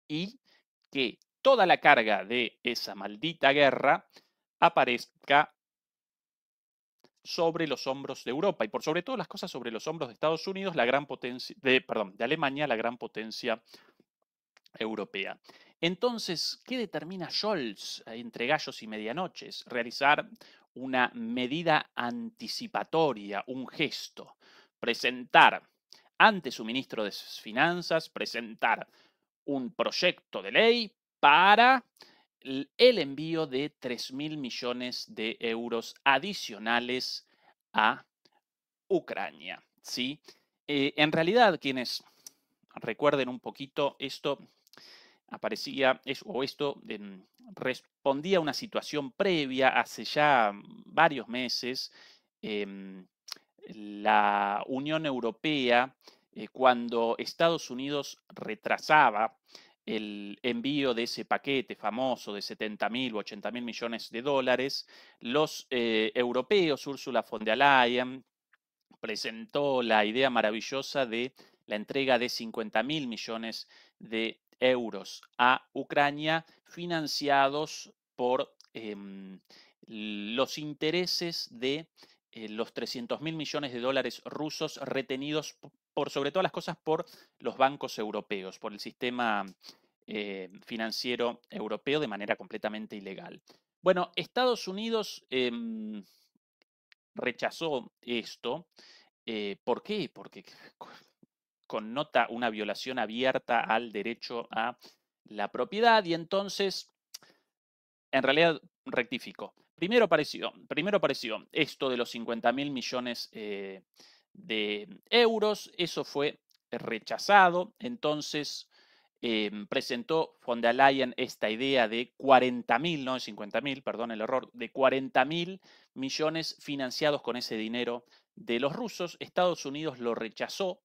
Y que toda la carga de esa maldita guerra aparezca sobre los hombros de Europa y por sobre todo las cosas sobre los hombros de Estados Unidos, la gran potencia, de, perdón, de Alemania, la gran potencia europea. Entonces, ¿qué determina Scholz eh, entre gallos y medianoches? Realizar una medida anticipatoria, un gesto, presentar ante su ministro de Finanzas, presentar un proyecto de ley para el envío de 3.000 millones de euros adicionales a Ucrania. ¿sí? Eh, en realidad, quienes recuerden un poquito, esto aparecía, o esto respondía a una situación previa hace ya varios meses. Em, la Unión Europea, eh, cuando Estados Unidos retrasaba el envío de ese paquete famoso de 70.000 mil o 80 millones de dólares, los eh, europeos, Ursula von der Leyen, presentó la idea maravillosa de la entrega de 50.000 millones de euros a Ucrania financiados por em, los intereses de eh, los 300 mil millones de dólares rusos retenidos por sobre todas las cosas por los bancos europeos, por el sistema eh, financiero europeo de manera completamente ilegal. Bueno, Estados Unidos em, rechazó esto. Eh, ¿Por qué? Porque connota una violación abierta al derecho a la propiedad y entonces, en realidad, rectifico. Primero apareció, primero esto de los 50 mil millones eh, de mm, euros. Eso fue rechazado. Entonces em, presentó von der Leyen esta idea de 40.000, no 50.000, perdón el error, de 40.000 millones financiados con ese dinero de los rusos. Estados Unidos lo rechazó,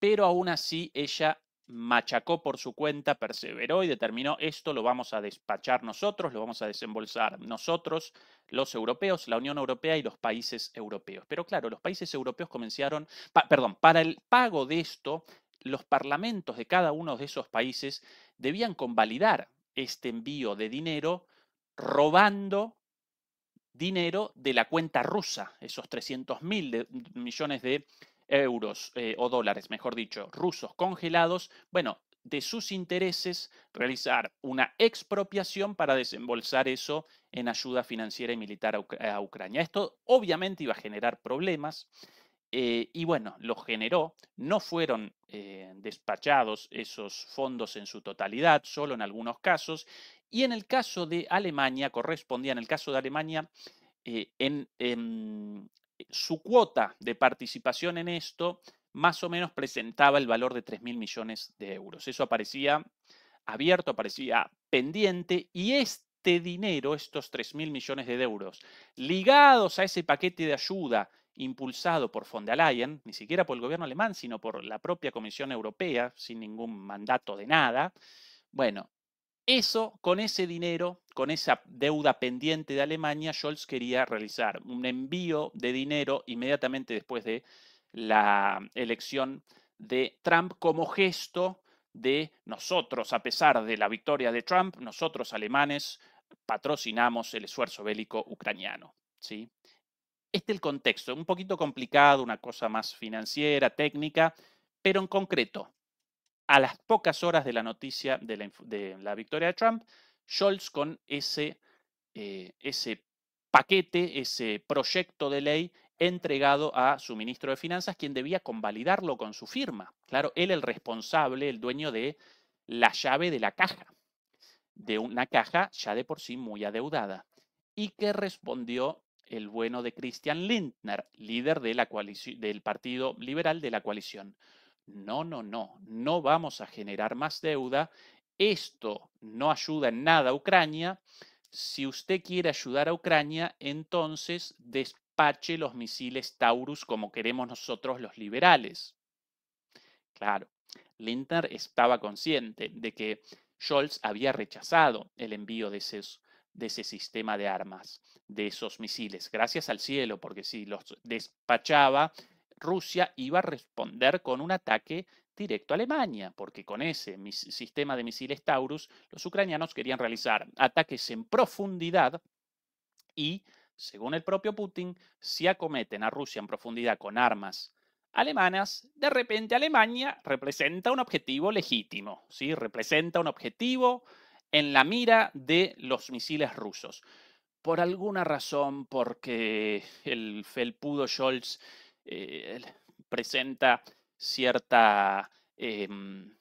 pero aún así ella machacó por su cuenta, perseveró y determinó esto lo vamos a despachar nosotros, lo vamos a desembolsar nosotros, los europeos, la Unión Europea y los países europeos. Pero claro, los países europeos comenzaron, perdón, para el pago de esto, los parlamentos de cada uno de esos países debían convalidar este envío de dinero robando dinero de la cuenta rusa, esos 300 mil millones de euros eh, o dólares, mejor dicho, rusos congelados, bueno, de sus intereses, realizar una expropiación para desembolsar eso en ayuda financiera y militar a, Ucrania. Esto obviamente iba a generar problemas eh, y bueno, lo generó. No fueron eh, despachados esos fondos en su totalidad, solo en algunos casos. Y en el caso de Alemania, correspondía en el caso de Alemania, en, em, su cuota de participación en esto más o menos presentaba el valor de 3.000 mil millones de euros. Eso aparecía abierto, aparecía pendiente y este dinero, estos 3.000 mil millones de euros, ligados a ese paquete de ayuda impulsado por von der Leyen, ni siquiera por el gobierno alemán, sino por la propia Comisión Europea, sin ningún mandato de nada, bueno, eso, con ese dinero, con esa deuda pendiente de Alemania, Scholz quería realizar un envío de dinero inmediatamente después de la elección de Trump como gesto de nosotros, a pesar de la victoria de Trump, nosotros alemanes patrocinamos el esfuerzo bélico ucraniano. ¿sí? Este es el contexto, un poquito complicado, una cosa más financiera, técnica, pero en concreto, a las pocas horas de la noticia de la, victoria de Trump, Scholz con ese, eh, ese paquete, ese proyecto de ley entregado a su ministro de Finanzas, quien debía convalidarlo con su firma. Claro, él el responsable, el dueño de la llave de la caja, de una caja ya de por sí muy adeudada. Y que respondió el bueno de Christian Lindner, líder del Partido Liberal de la coalición no, no, no, no vamos a generar más deuda, esto no ayuda en nada a Ucrania, si usted quiere ayudar a Ucrania, entonces despache los misiles Taurus como queremos nosotros los liberales. Claro, Lindner estaba consciente de que Scholz había rechazado el envío de ese, de ese sistema de armas, de esos misiles, gracias al cielo, porque si los despachaba, Rusia iba a responder con un ataque directo a Alemania, porque con ese sistema de misiles Taurus los ucranianos querían realizar ataques en profundidad y, según el propio Putin, si acometen a Rusia en profundidad con armas alemanas, de repente Alemania representa un objetivo legítimo, ¿sí? representa un objetivo en la mira de los misiles rusos. Por alguna razón, porque el felpudo Scholz eh, presenta cierta, em,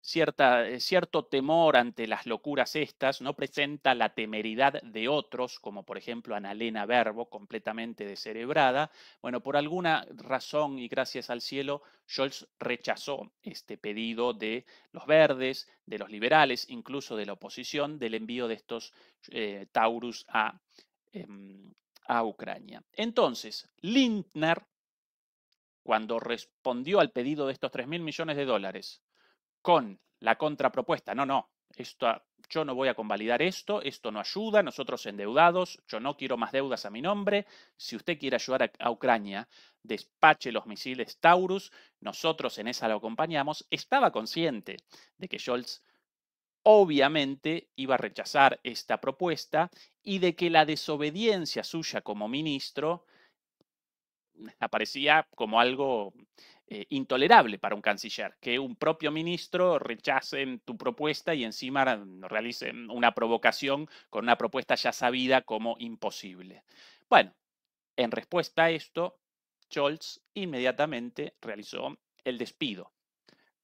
cierta, eh, cierto temor ante las locuras estas, no presenta la temeridad de otros, como por ejemplo Analena Verbo, completamente descerebrada. Bueno, por alguna razón y gracias al cielo, Scholz rechazó este pedido de los verdes, de los liberales, incluso de la oposición, del envío de estos eh, Taurus a em, a Ucrania. Entonces, Lindner, cuando respondió al pedido de estos 3.000 mil millones de dólares con la contrapropuesta, no, no, esto, yo no voy a convalidar esto, esto no ayuda, nosotros endeudados, yo no quiero más deudas a mi nombre, si usted quiere ayudar a, a Ucrania, despache los misiles Taurus, nosotros en esa lo acompañamos, estaba consciente de que Scholz obviamente iba a rechazar esta propuesta y de que la desobediencia suya como ministro aparecía como algo eh, intolerable para un canciller, que un propio ministro rechace tu propuesta y encima realice una provocación con una propuesta ya sabida como imposible. Bueno, en respuesta a esto, Scholz inmediatamente realizó el despido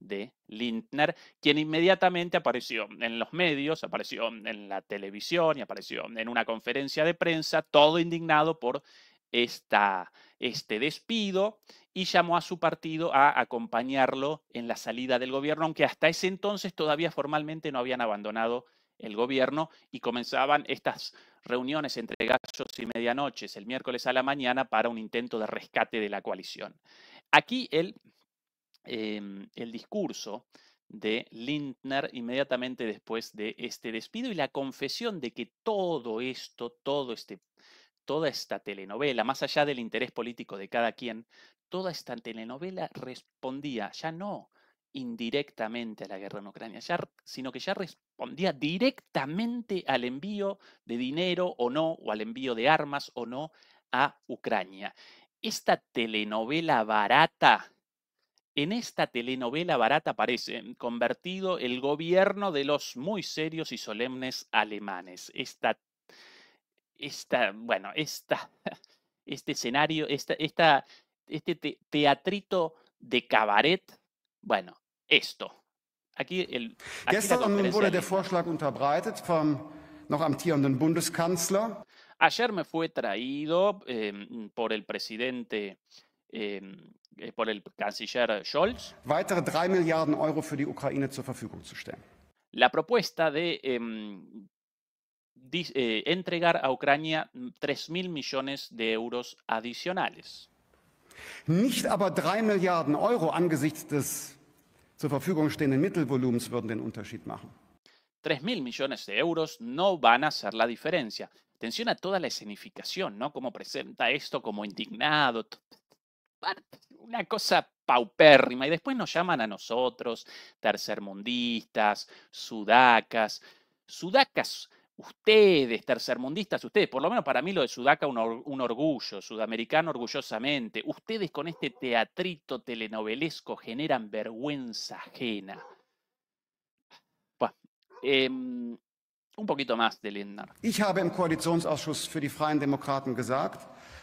de Lindner, quien inmediatamente apareció en los medios, apareció en la televisión y apareció en una conferencia de prensa, todo indignado por esta, este despido y llamó a su partido a acompañarlo en la salida del gobierno, aunque hasta ese entonces todavía formalmente no habían abandonado el gobierno y comenzaban estas reuniones entre gallos y medianoches el miércoles a la mañana para un intento de rescate de la coalición. Aquí el Em, el discurso de Lindner inmediatamente después de este despido y la confesión de que todo esto, todo este, toda esta telenovela, más allá del interés político de cada quien, toda esta telenovela respondía ya no indirectamente a la guerra en Ucrania, sino que ya respondía directamente al envío de dinero o no, o al envío de armas o no a Ucrania. Esta telenovela barata en esta telenovela barata aparece mm, convertido el gobierno de los muy serios y solemnes alemanes. Esta, esta bueno, esta, este escenario, esta, esta, este teatrito de cabaret, bueno, esto. Aquí el. Ayer me fue traído em, por el presidente Ähm, äh, por el canciller Scholz. Weitere 3 Milliarden Euro für die Ukraine zur Verfügung zu stellen. La propuesta de eh, entregar a Ucrania 3.000 millones de euros adicionales. Nicht aber 3 Milliarden Euro angesichts des zur Verfügung stehenden Mittelvolumens würden den Unterschied machen. 3.000 millones de euros no van a hacer la diferencia. Atención a toda la escenificación, ¿no? Como presenta esto como indignado, una cosa paupérrima. Y después nos llaman a nosotros tercermundistas, sudacas. Sudacas, ustedes, tercermundistas, ustedes, por lo menos para mí lo de sudaca un, un orgullo, sudamericano orgullosamente. Ustedes con este teatrito telenovelesco generan vergüenza ajena. Em, un poquito más de Lindner. Ich habe Freien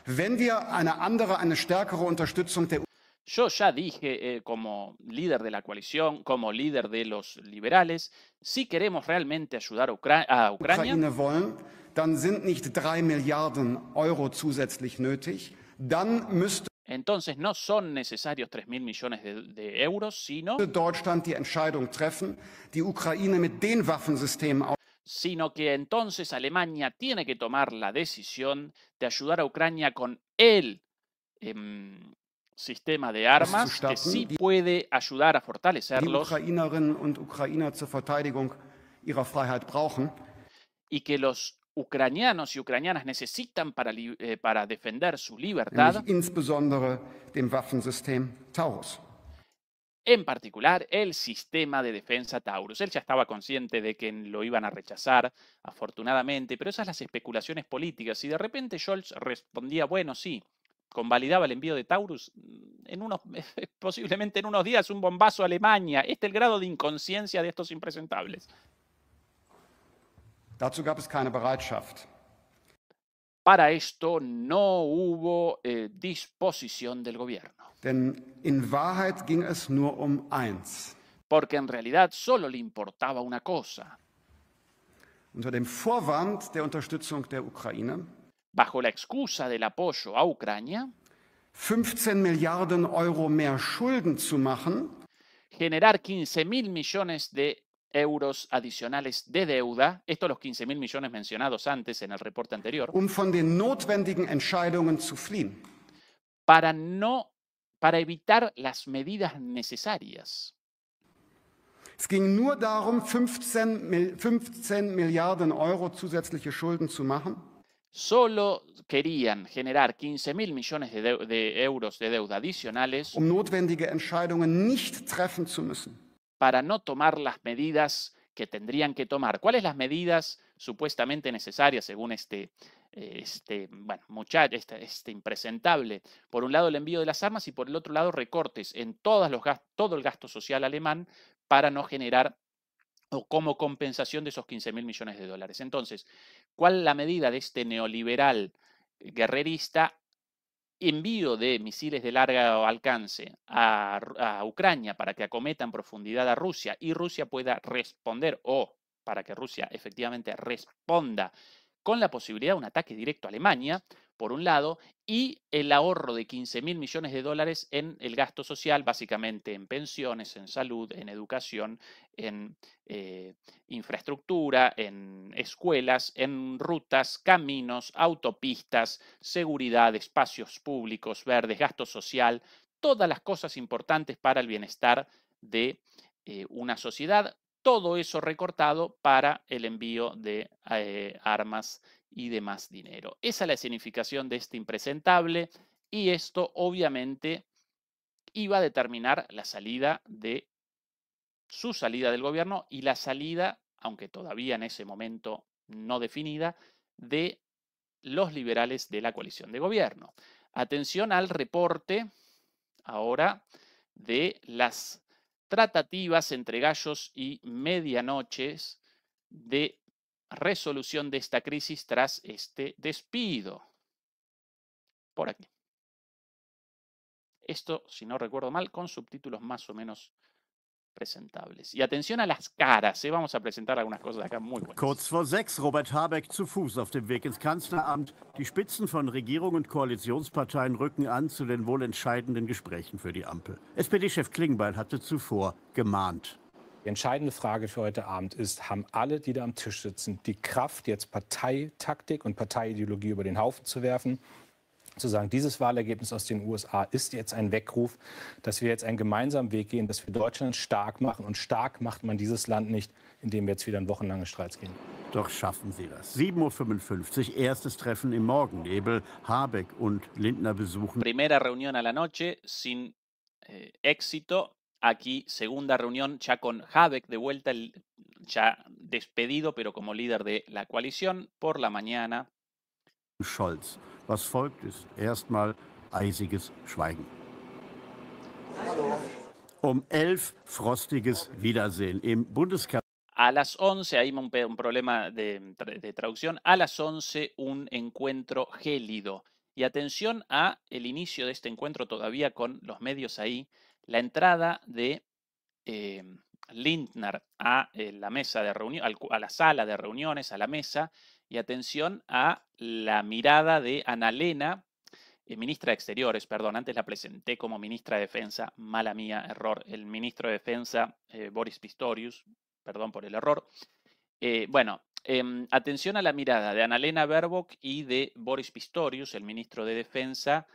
wenn wir eine andere, eine stärkere Unterstützung der Yo ya dije, eh, como líder de la coalición, como líder de los liberales, si queremos realmente ayudar a, Ucra a Ucrania, Ukraine wollen, dann sind nicht drei Milliarden Euro zusätzlich nötig. Dann müsste entonces no son necesarios 3.000 millones de, de euros, sino Deutschland die Entscheidung treffen, die Ukraine mit den Waffensystemen sino que entonces Alemania tiene que tomar la decisión de ayudar a Ucrania con el em, sistema de armas que sí puede ayudar a fortalecerlos y que los ucranianos y ucranianas necesitan para, eh, para defender su libertad en particular el sistema de defensa Taurus. Él ya estaba consciente de que lo iban a rechazar, afortunadamente, pero esas las especulaciones políticas. Y de repente Scholz respondía, bueno, sí, convalidaba el envío de Taurus, en unos, posiblemente en unos días un bombazo a Alemania. Este es el grado de inconsciencia de estos impresentables. Para esto no hubo eh, disposición del gobierno. Denn in Wahrheit ging es nur um eins. Porque en realidad solo le importaba una cosa. Unter dem Vorwand der Unterstützung der Ukraine bajo la excusa del apoyo a Ucrania 15 Milliarden Euro mehr Schulden zu machen, generar 15 mil millones de euros adicionales de deuda, esto los 15 millones mencionados antes en el reporte anterior, um von den notwendigen Entscheidungen zu fliehen. Para, no, para evitar las medidas necesarias. Es ging nur darum, 15, 15 Milliarden Euro zusätzliche Schulden zu machen. Solo querían generar 15 millones de, de, euros de deuda adicionales, um notwendige Entscheidungen nicht treffen zu müssen para no tomar las medidas que tendrían que tomar. ¿Cuáles las medidas supuestamente necesarias según este, este, muchacho, este, este, impresentable? Por un lado el envío de las armas y por el otro lado recortes en los todo el gasto social alemán para no generar o como compensación de esos 15 mil millones de dólares. Entonces, ¿cuál la medida de este neoliberal guerrerista envío de misiles de largo alcance a, Ucrania para que acometan profundidad a Rusia y Rusia pueda responder o para que Rusia efectivamente responda con la posibilidad de un ataque directo a Alemania, por un lado, y el ahorro de 15 mil millones de dólares en el gasto social, básicamente en pensiones, en salud, en educación, en eh, infraestructura, en escuelas, en rutas, caminos, autopistas, seguridad, espacios públicos, verdes, gasto social, todas las cosas importantes para el bienestar de eh, una sociedad, todo eso recortado para el envío de eh, armas y de más dinero. Esa es la significación de este impresentable y esto obviamente iba a determinar la salida de su salida del gobierno y la salida, aunque todavía en ese momento no definida, de los liberales de la coalición de gobierno. Atención al reporte ahora de las tratativas entre gallos y medianoches de resolución de esta crisis tras este despido. Por aquí. Esto, si no recuerdo mal, con subtítulos más o menos presentables. Y atención a las caras, ¿eh? vamos a presentar algunas cosas acá muy buenas. Kurz vor sechs, Robert Habeck zu Fuß auf dem Weg ins Kanzleramt. Die Spitzen von Regierung und Koalitionsparteien rücken an zu den wohl entscheidenden Gesprächen für die Ampel. SPD-Chef Klingbeil hatte zuvor gemahnt. Die entscheidende Frage für heute Abend ist, haben alle, die da am Tisch sitzen, die Kraft, jetzt Parteitaktik und Parteiideologie über den Haufen zu werfen? Zu sagen, dieses Wahlergebnis aus den USA ist jetzt ein Weckruf, dass wir jetzt einen gemeinsamen Weg gehen, dass wir Deutschland stark machen. Und stark macht man dieses Land nicht, indem wir jetzt wieder in wochenlange Streits gehen. Doch schaffen Sie das. 7.55 Uhr, erstes Treffen im Morgennebel. Habeck und Lindner besuchen. Primera reunión a la noche, sin eh, éxito. aquí segunda reunión ya con Habeck de vuelta, el, ya despedido, pero como líder de la coalición por la mañana. Scholz. Was folgt ist erstmal eisiges Schweigen. Um elf Wiedersehen im A las 11, hay un, problema de, traducción, a las 11 un encuentro gélido. Y atención a el inicio de este encuentro todavía con los medios ahí la entrada de em, Lindner a eh, la mesa de reunión, a la sala de reuniones, a la mesa, y atención a la mirada de Analena, eh, ministra de Exteriores, perdón, antes la presenté como ministra de Defensa, mala mía, error, el ministro de Defensa eh, Boris Pistorius, perdón por el error. bueno, em, atención a la mirada de Analena Berbock y de Boris Pistorius, el ministro de Defensa,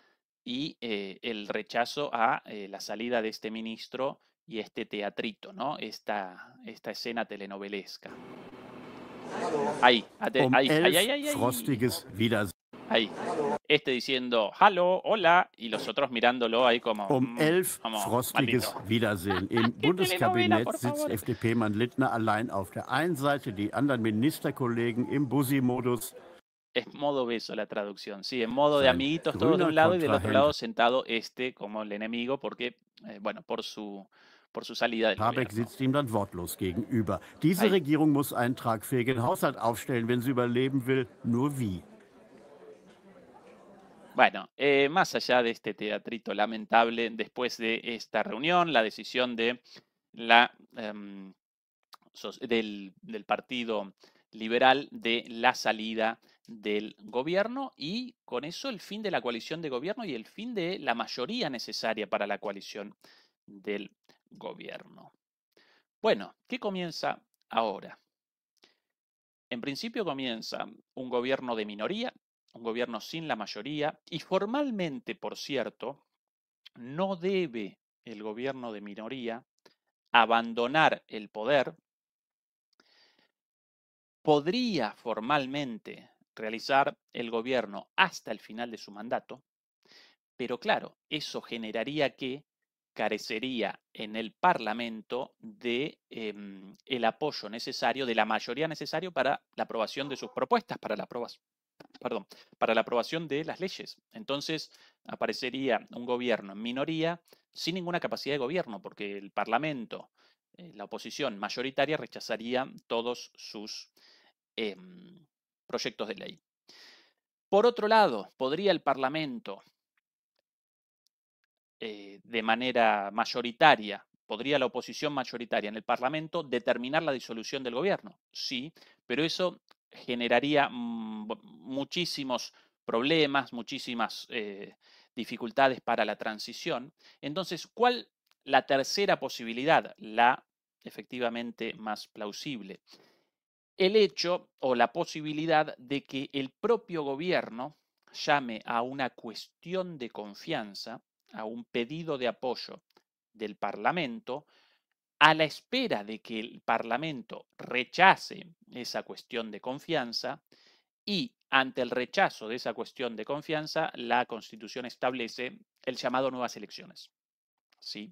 y eh, el rechazo a eh, la salida de este ministro y este teatrito, ¿no? Esta, esta escena telenovelesca. Ahí, um ahí, ahí, ahí, ahí, ahí. Este diciendo, halo, hola, y los otros mirándolo ahí como. Um elf frostiges Wiedersehen. Im Bundeskabinett sitzt FDP-Mann Littner allein auf der einen Seite, die anderen Ministerkollegen im busi modus es modo beso la traducción, sí, en modo de amiguitos todos de un lado y del otro lado sentado este como el enemigo, porque, eh, bueno, por su, por su salida del Habeck sitzt ihm dann gegenüber. Diese Regierung muss einen tragfähigen Haushalt aufstellen, wenn sie überleben will, nur wie. Bueno, eh, más allá de este teatrito lamentable, después de esta reunión, la decisión de la, em, del Partido Liberal de la salida del gobierno y con eso el fin de la coalición de gobierno y el fin de la mayoría necesaria para la coalición del gobierno. Bueno, ¿qué comienza ahora? En principio comienza un gobierno de minoría, un gobierno sin la mayoría y formalmente, por cierto, no debe el gobierno de minoría abandonar el poder. Podría formalmente realizar el gobierno hasta el final de su mandato, pero claro, eso generaría que carecería en el Parlamento de em, el apoyo necesario, de la mayoría necesario para la aprobación de sus propuestas, para la aprobación, perdón, para la aprobación de las leyes. Entonces aparecería un gobierno en minoría sin ninguna capacidad de gobierno, porque el Parlamento, eh, la oposición mayoritaria rechazaría todos sus em, proyectos de ley. Por otro lado, podría el Parlamento, eh, de manera mayoritaria, podría la oposición mayoritaria en el Parlamento determinar la disolución del gobierno. Sí, pero eso generaría mm, muchísimos problemas, muchísimas eh, dificultades para la transición. Entonces, ¿cuál la tercera posibilidad, la efectivamente más plausible? el hecho o la posibilidad de que el propio gobierno llame a una cuestión de confianza, a un pedido de apoyo del Parlamento, a la espera de que el Parlamento rechace esa cuestión de confianza y ante el rechazo de esa cuestión de confianza, la Constitución establece el llamado nuevas elecciones. ¿Sí?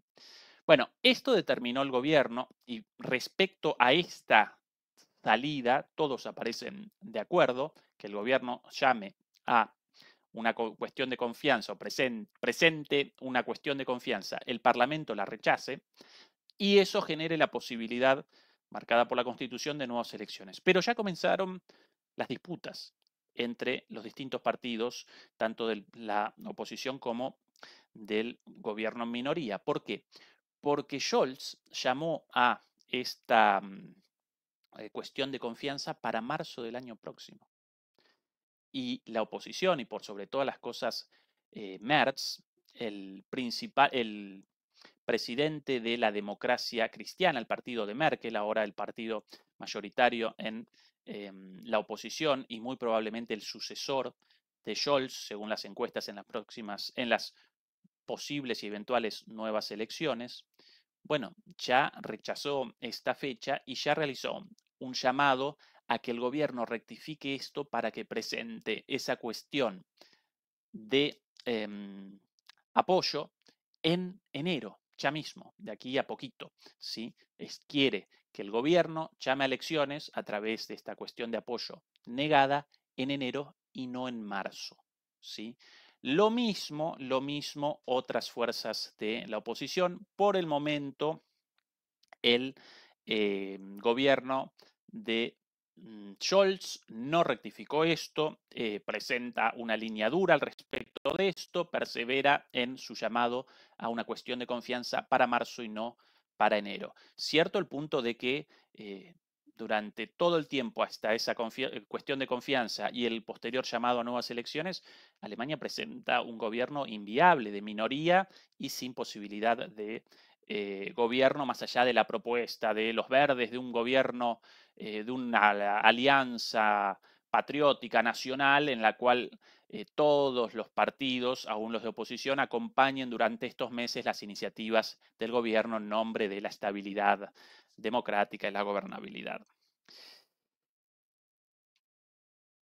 Bueno, esto determinó el gobierno y respecto a esta salida, todos aparecen de acuerdo, que el gobierno llame a una cuestión de confianza o presente una cuestión de confianza, el Parlamento la rechace y eso genere la posibilidad marcada por la Constitución de nuevas elecciones. Pero ya comenzaron las disputas entre los distintos partidos, tanto de la oposición como del gobierno en minoría. ¿Por qué? Porque Scholz llamó a esta mm, eh, cuestión de confianza para marzo del año próximo. Y la oposición, y por sobre todas las cosas, eh, Merz, el, principal, el presidente de la democracia cristiana, el partido de Merkel, ahora el partido mayoritario en em, la oposición y muy probablemente el sucesor de Scholz, según las encuestas en las próximas, en las posibles y eventuales nuevas elecciones, bueno, ya rechazó esta fecha y ya realizó un llamado a que el gobierno rectifique esto para que presente esa cuestión de em, apoyo en enero, ya mismo, de aquí a poquito. ¿sí? Es, quiere que el gobierno llame a elecciones a través de esta cuestión de apoyo negada en enero y no en marzo. ¿sí? Lo mismo, lo mismo otras fuerzas de la oposición. Por el momento, el el eh, gobierno de mm, Scholz no rectificó esto, eh, presenta una línea dura al respecto de esto, persevera en su llamado a una cuestión de confianza para marzo y no para enero. Cierto el punto de que eh, durante todo el tiempo hasta esa cuestión de confianza y el posterior llamado a nuevas elecciones, Alemania presenta un gobierno inviable, de minoría y sin posibilidad de eh, gobierno más allá de la propuesta de los verdes, de un gobierno, eh, de una alianza patriótica nacional en la cual eh, todos los partidos, aún los de oposición, acompañen durante estos meses las iniciativas del gobierno en nombre de la estabilidad democrática y la gobernabilidad.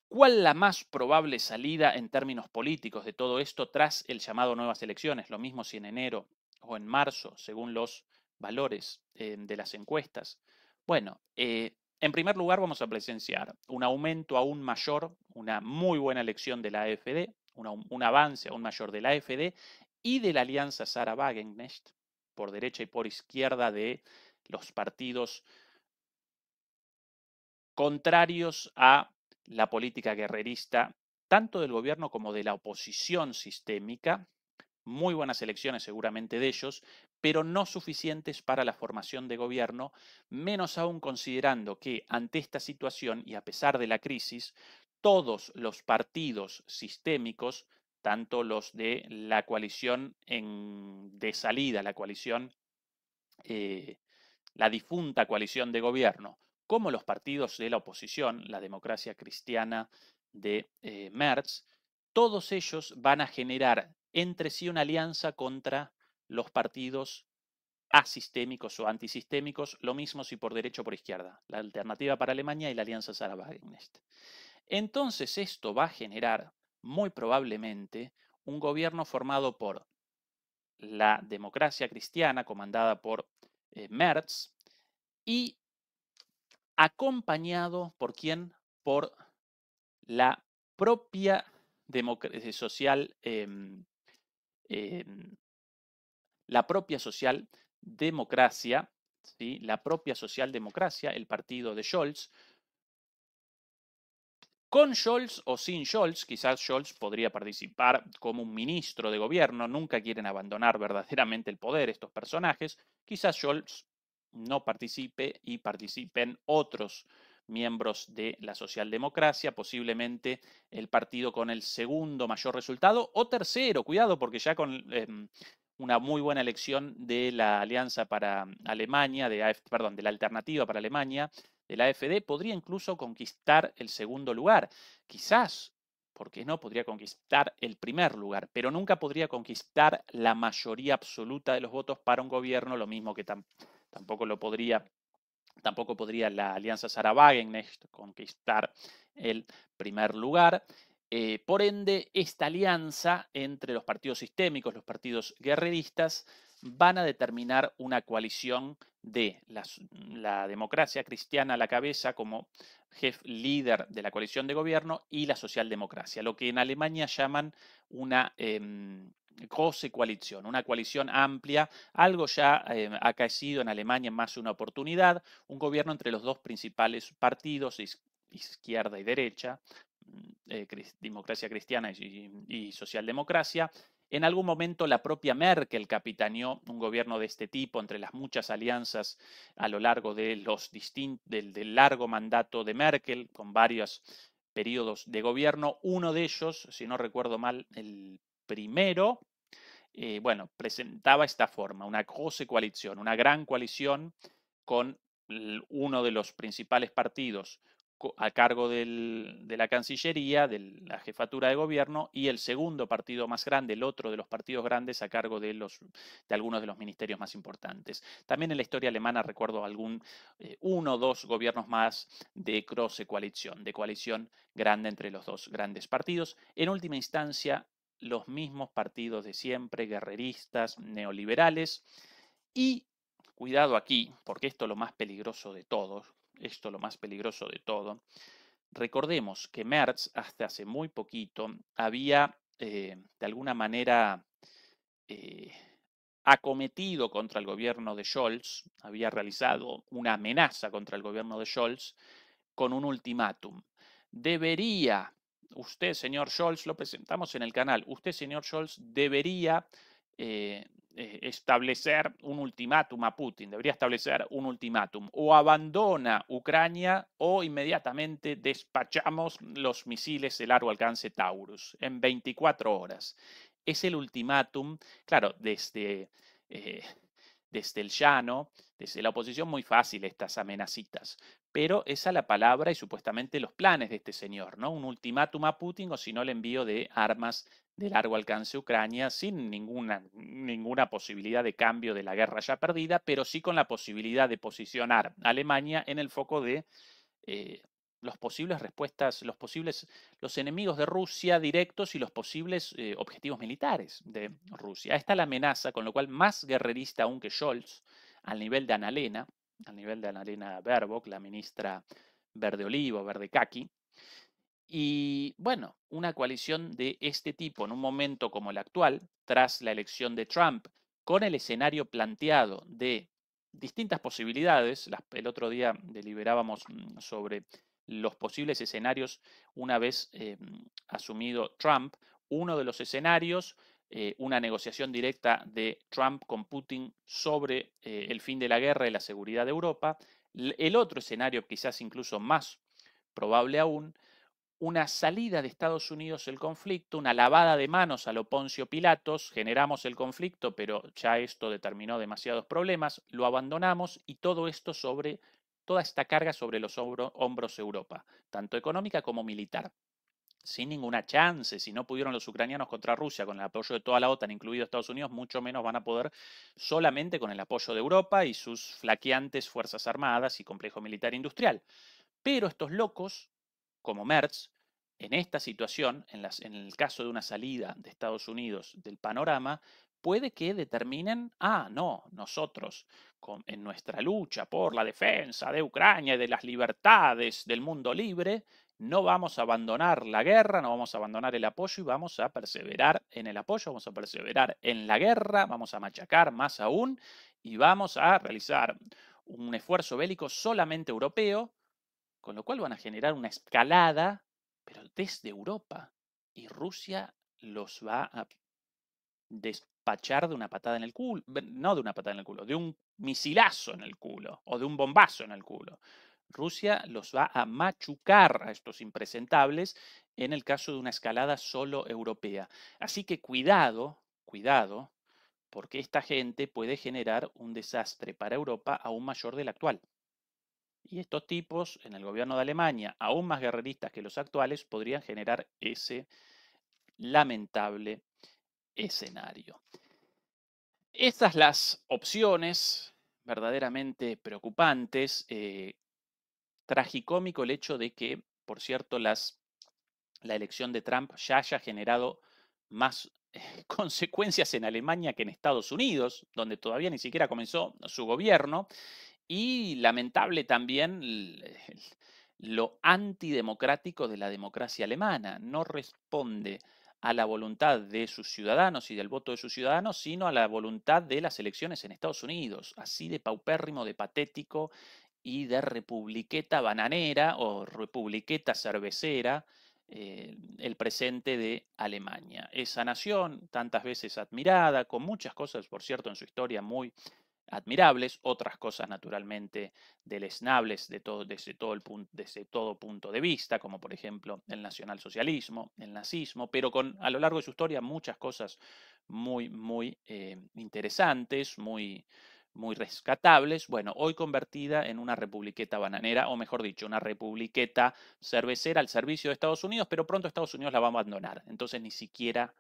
¿Cuál la más probable salida en términos políticos de todo esto tras el llamado nuevas elecciones? Lo mismo si en enero o en marzo, según los valores eh, de las encuestas? Bueno, eh, en primer lugar vamos a presenciar un aumento aún mayor, una muy buena elección de la AFD, un avance aún mayor de la AFD y de la alianza Sara Wagenknecht, por derecha y por izquierda de los partidos contrarios a la política guerrerista, tanto del gobierno como de la oposición sistémica, muy buenas elecciones seguramente de ellos, pero no suficientes para la formación de gobierno, menos aún considerando que ante esta situación y a pesar de la crisis, todos los partidos sistémicos, tanto los de la coalición de salida, la coalición, eh, la difunta coalición de gobierno, como los partidos de la oposición, la democracia cristiana de eh, Merz, todos ellos van a generar entre sí una alianza contra los partidos asistémicos o antisistémicos, lo mismo si por derecho o por izquierda, la alternativa para Alemania y la alianza sara Entonces esto va a generar muy probablemente un gobierno formado por la democracia cristiana comandada por eh, Merz y acompañado por quién? Por la propia Democracia eh, social em, la propia socialdemocracia, ¿sí? la propia socialdemocracia, el partido de Scholz, con Scholz o sin Scholz, quizás Scholz podría participar como un ministro de gobierno, nunca quieren abandonar verdaderamente el poder estos personajes, quizás Scholz no participe y participen otros miembros de la socialdemocracia, posiblemente el partido con el segundo mayor resultado o tercero, cuidado, porque ya con em, una muy buena elección de la Alianza para Alemania, de, perdón, de la Alternativa para Alemania, de la AFD, podría incluso conquistar el segundo lugar. Quizás, porque no, podría conquistar el primer lugar, pero nunca podría conquistar la mayoría absoluta de los votos para un gobierno, lo mismo que tampoco lo podría Tampoco podría la alianza Sarah-Wagenknecht conquistar el primer lugar. Eh, por ende, esta alianza entre los partidos sistémicos, los partidos guerreristas, van a determinar una coalición de la, democracia cristiana a la cabeza como jefe líder de la coalición de gobierno y la socialdemocracia, lo que en Alemania llaman una em, cose coalición, una coalición amplia, algo ya eh, ha acaecido en Alemania en más una oportunidad, un gobierno entre los dos principales partidos, izquierda y derecha, mm, eh, democracia cristiana y, socialdemocracia, en algún momento la propia Merkel capitaneó un gobierno de este tipo entre las muchas alianzas a lo largo del, del, largo mandato de Merkel con varios periodos de gobierno. Uno de ellos, si no recuerdo mal, el primero, eh, bueno, presentaba esta forma, una grosse coalición, una gran coalición con uno de los principales partidos a cargo del, de la Cancillería, de la jefatura de gobierno, y el segundo partido más grande, el otro de los partidos grandes, a cargo de, los, de algunos de los ministerios más importantes. También en la historia alemana recuerdo algún eh, uno o dos gobiernos más de cross coalición, de coalición grande entre los dos grandes partidos. En última instancia, los mismos partidos de siempre, guerreristas, neoliberales. Y cuidado aquí, porque esto es lo más peligroso de todo, esto es lo más peligroso de todo. Recordemos que Merz, hasta hace muy poquito, había eh, de alguna manera eh, acometido contra el gobierno de Scholz, había realizado una amenaza contra el gobierno de Scholz con un ultimátum. Debería usted, señor Scholz, lo presentamos en el canal, usted, señor Scholz, debería eh, eh, establecer un ultimátum a Putin, debería establecer un ultimátum. O abandona Ucrania o inmediatamente despachamos los misiles de largo alcance Taurus en 24 horas. Es el ultimátum, claro, desde... Eh, desde el llano, desde la oposición, muy fácil estas amenacitas. Pero esa es la palabra y supuestamente los planes de este señor, ¿no? Un ultimátum a Putin o si no el envío de armas de largo alcance a Ucrania sin ninguna, ninguna posibilidad de cambio de la guerra ya perdida, pero sí con la posibilidad de posicionar a Alemania en el foco de eh, los posibles respuestas, los posibles, los enemigos de Rusia directos y los posibles eh, objetivos militares de Rusia. Esta está la amenaza, con lo cual más guerrerista aún que Scholz, al nivel de Annalena, al nivel de Annalena Baerbock, la ministra verde olivo, verde kaki. y bueno, una coalición de este tipo en un momento como el actual, tras la elección de Trump, con el escenario planteado de distintas posibilidades, el otro día deliberábamos mm, sobre los posibles escenarios una vez eh, asumido Trump. Uno de los escenarios, eh, una negociación directa de Trump con Putin sobre eh, el fin de la guerra y la seguridad de Europa. El otro escenario, quizás incluso más probable aún, una salida de Estados Unidos del conflicto, una lavada de manos a lo Pilatos, generamos el conflicto, pero ya esto determinó demasiados problemas, lo abandonamos y todo esto sobre toda esta carga sobre los hombros Europa, tanto económica como militar. Sin ninguna chance, si no pudieron los ucranianos contra Rusia con el apoyo de toda la OTAN, incluido Estados Unidos, mucho menos van a poder solamente con el apoyo de Europa y sus flaqueantes Fuerzas Armadas y complejo militar industrial. Pero estos locos, como Merz, en esta situación, en, en el caso de una salida de Estados Unidos del panorama, puede que determinen, ah, no, nosotros, en nuestra lucha por la defensa de Ucrania y de las libertades del mundo libre, no vamos a abandonar la guerra, no vamos a abandonar el apoyo y vamos a perseverar en el apoyo, vamos a perseverar en la guerra, vamos a machacar más aún y vamos a realizar un esfuerzo bélico solamente europeo, con lo cual van a generar una escalada, pero desde Europa, y Rusia los va a despachar de una patada en el culo, no de una patada en el culo, de un misilazo en el culo o de un bombazo en el culo. Rusia los va a machucar a estos impresentables en el caso de una escalada solo europea. Así que cuidado, cuidado, porque esta gente puede generar un desastre para Europa aún mayor del actual. Y estos tipos en el gobierno de Alemania, aún más guerreristas que los actuales, podrían generar ese lamentable escenario. Estas las opciones verdaderamente preocupantes. Eh, tragicómico el hecho de que, por cierto, las, la elección de Trump ya haya generado más eh, consecuencias en Alemania que en Estados Unidos, donde todavía ni siquiera comenzó su gobierno, y lamentable también lo antidemocrático de la democracia alemana. No responde a la voluntad de sus ciudadanos y del voto de sus ciudadanos, sino a la voluntad de las elecciones en Estados Unidos, así de paupérrimo, de patético y de republiqueta bananera o republiqueta cervecera eh, el presente de Alemania. Esa nación, tantas veces admirada, con muchas cosas, por cierto, en su historia muy admirables, otras cosas naturalmente deleznables de todo, desde, todo el punto, todo punto de vista, como por ejemplo el nacionalsocialismo, el nazismo, pero con a lo largo de su historia muchas cosas muy, muy eh, interesantes, muy, muy rescatables. Bueno, hoy convertida en una republiqueta bananera, o mejor dicho, una republiqueta cervecera al servicio de Estados Unidos, pero pronto Estados Unidos la va a abandonar. Entonces ni siquiera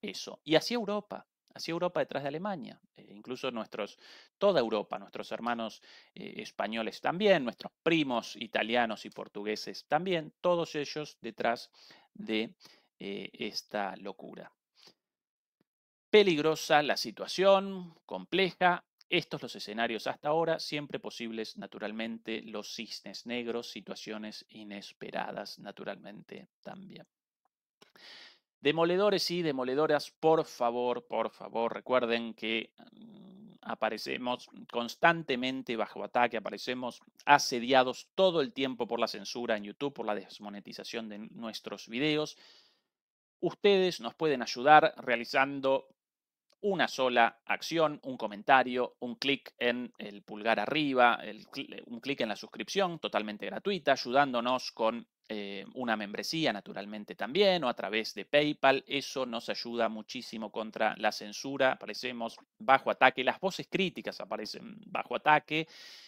eso. Y así Europa. Hacia Europa detrás de Alemania, eh, incluso nuestros, toda Europa, nuestros hermanos eh, españoles también, nuestros primos italianos y portugueses también, todos ellos detrás de eh, esta locura. Peligrosa la situación, compleja, estos los escenarios hasta ahora, siempre posibles naturalmente los cisnes negros, situaciones inesperadas naturalmente también. Demoledores y demoledoras, por favor, por favor, recuerden que mm, aparecemos constantemente bajo ataque, aparecemos asediados todo el tiempo por la censura en YouTube, por la desmonetización de nuestros videos. Ustedes nos pueden ayudar realizando una sola acción, un comentario, un clic en el pulgar arriba, un clic en la suscripción totalmente gratuita, ayudándonos con eh, una membresía naturalmente también o a través de PayPal. Eso nos ayuda muchísimo contra la censura. Aparecemos bajo ataque, las voces críticas aparecen bajo ataque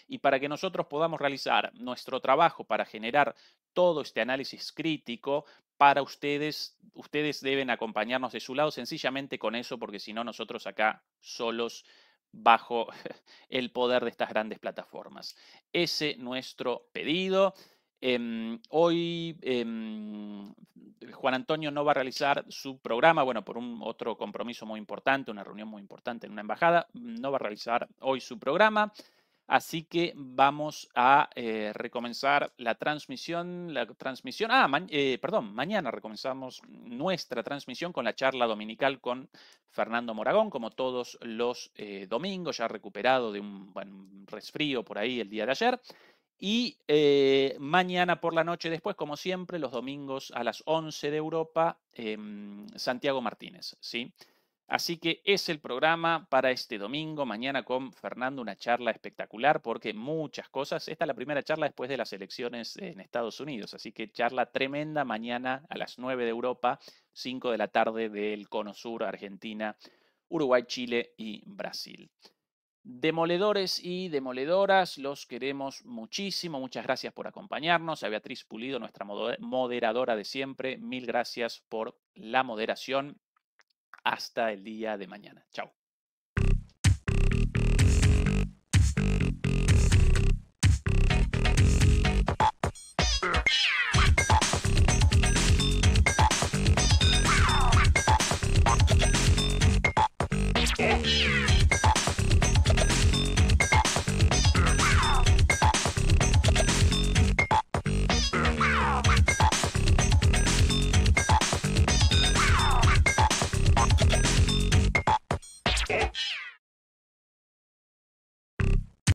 y para que nosotros podamos realizar nuestro trabajo para generar todo este análisis crítico, para ustedes. Ustedes deben acompañarnos de su lado sencillamente con eso, porque si no, nosotros acá solos bajo el poder de estas grandes plataformas. Ese nuestro pedido. Em, hoy em, Juan Antonio no va a realizar su programa, bueno, por un otro compromiso muy importante, una reunión muy importante en una embajada, no va a realizar hoy su programa. Así que vamos a eh, recomenzar la transmisión, la transmisión, ah, eh, perdón, mañana recomenzamos nuestra transmisión con la charla dominical con Fernando Moragón, como todos los eh, domingos, ya recuperado de un, buen un resfrío por ahí el día de ayer. Y eh, mañana por la noche después, como siempre, los domingos a las 11 de Europa, em, Santiago Martínez, ¿sí? Así que es el programa para este domingo, mañana con Fernando, una charla espectacular porque muchas cosas. Esta es la primera charla después de las elecciones en Estados Unidos, así que charla tremenda mañana a las 9 de Europa, 5 de la tarde del Cono Sur, Argentina, Uruguay, Chile y Brasil. Demoledores y demoledoras, los queremos muchísimo. Muchas gracias por acompañarnos. A Beatriz Pulido, nuestra moderadora de siempre, mil gracias por la moderación. Hasta el día de mañana. Chao.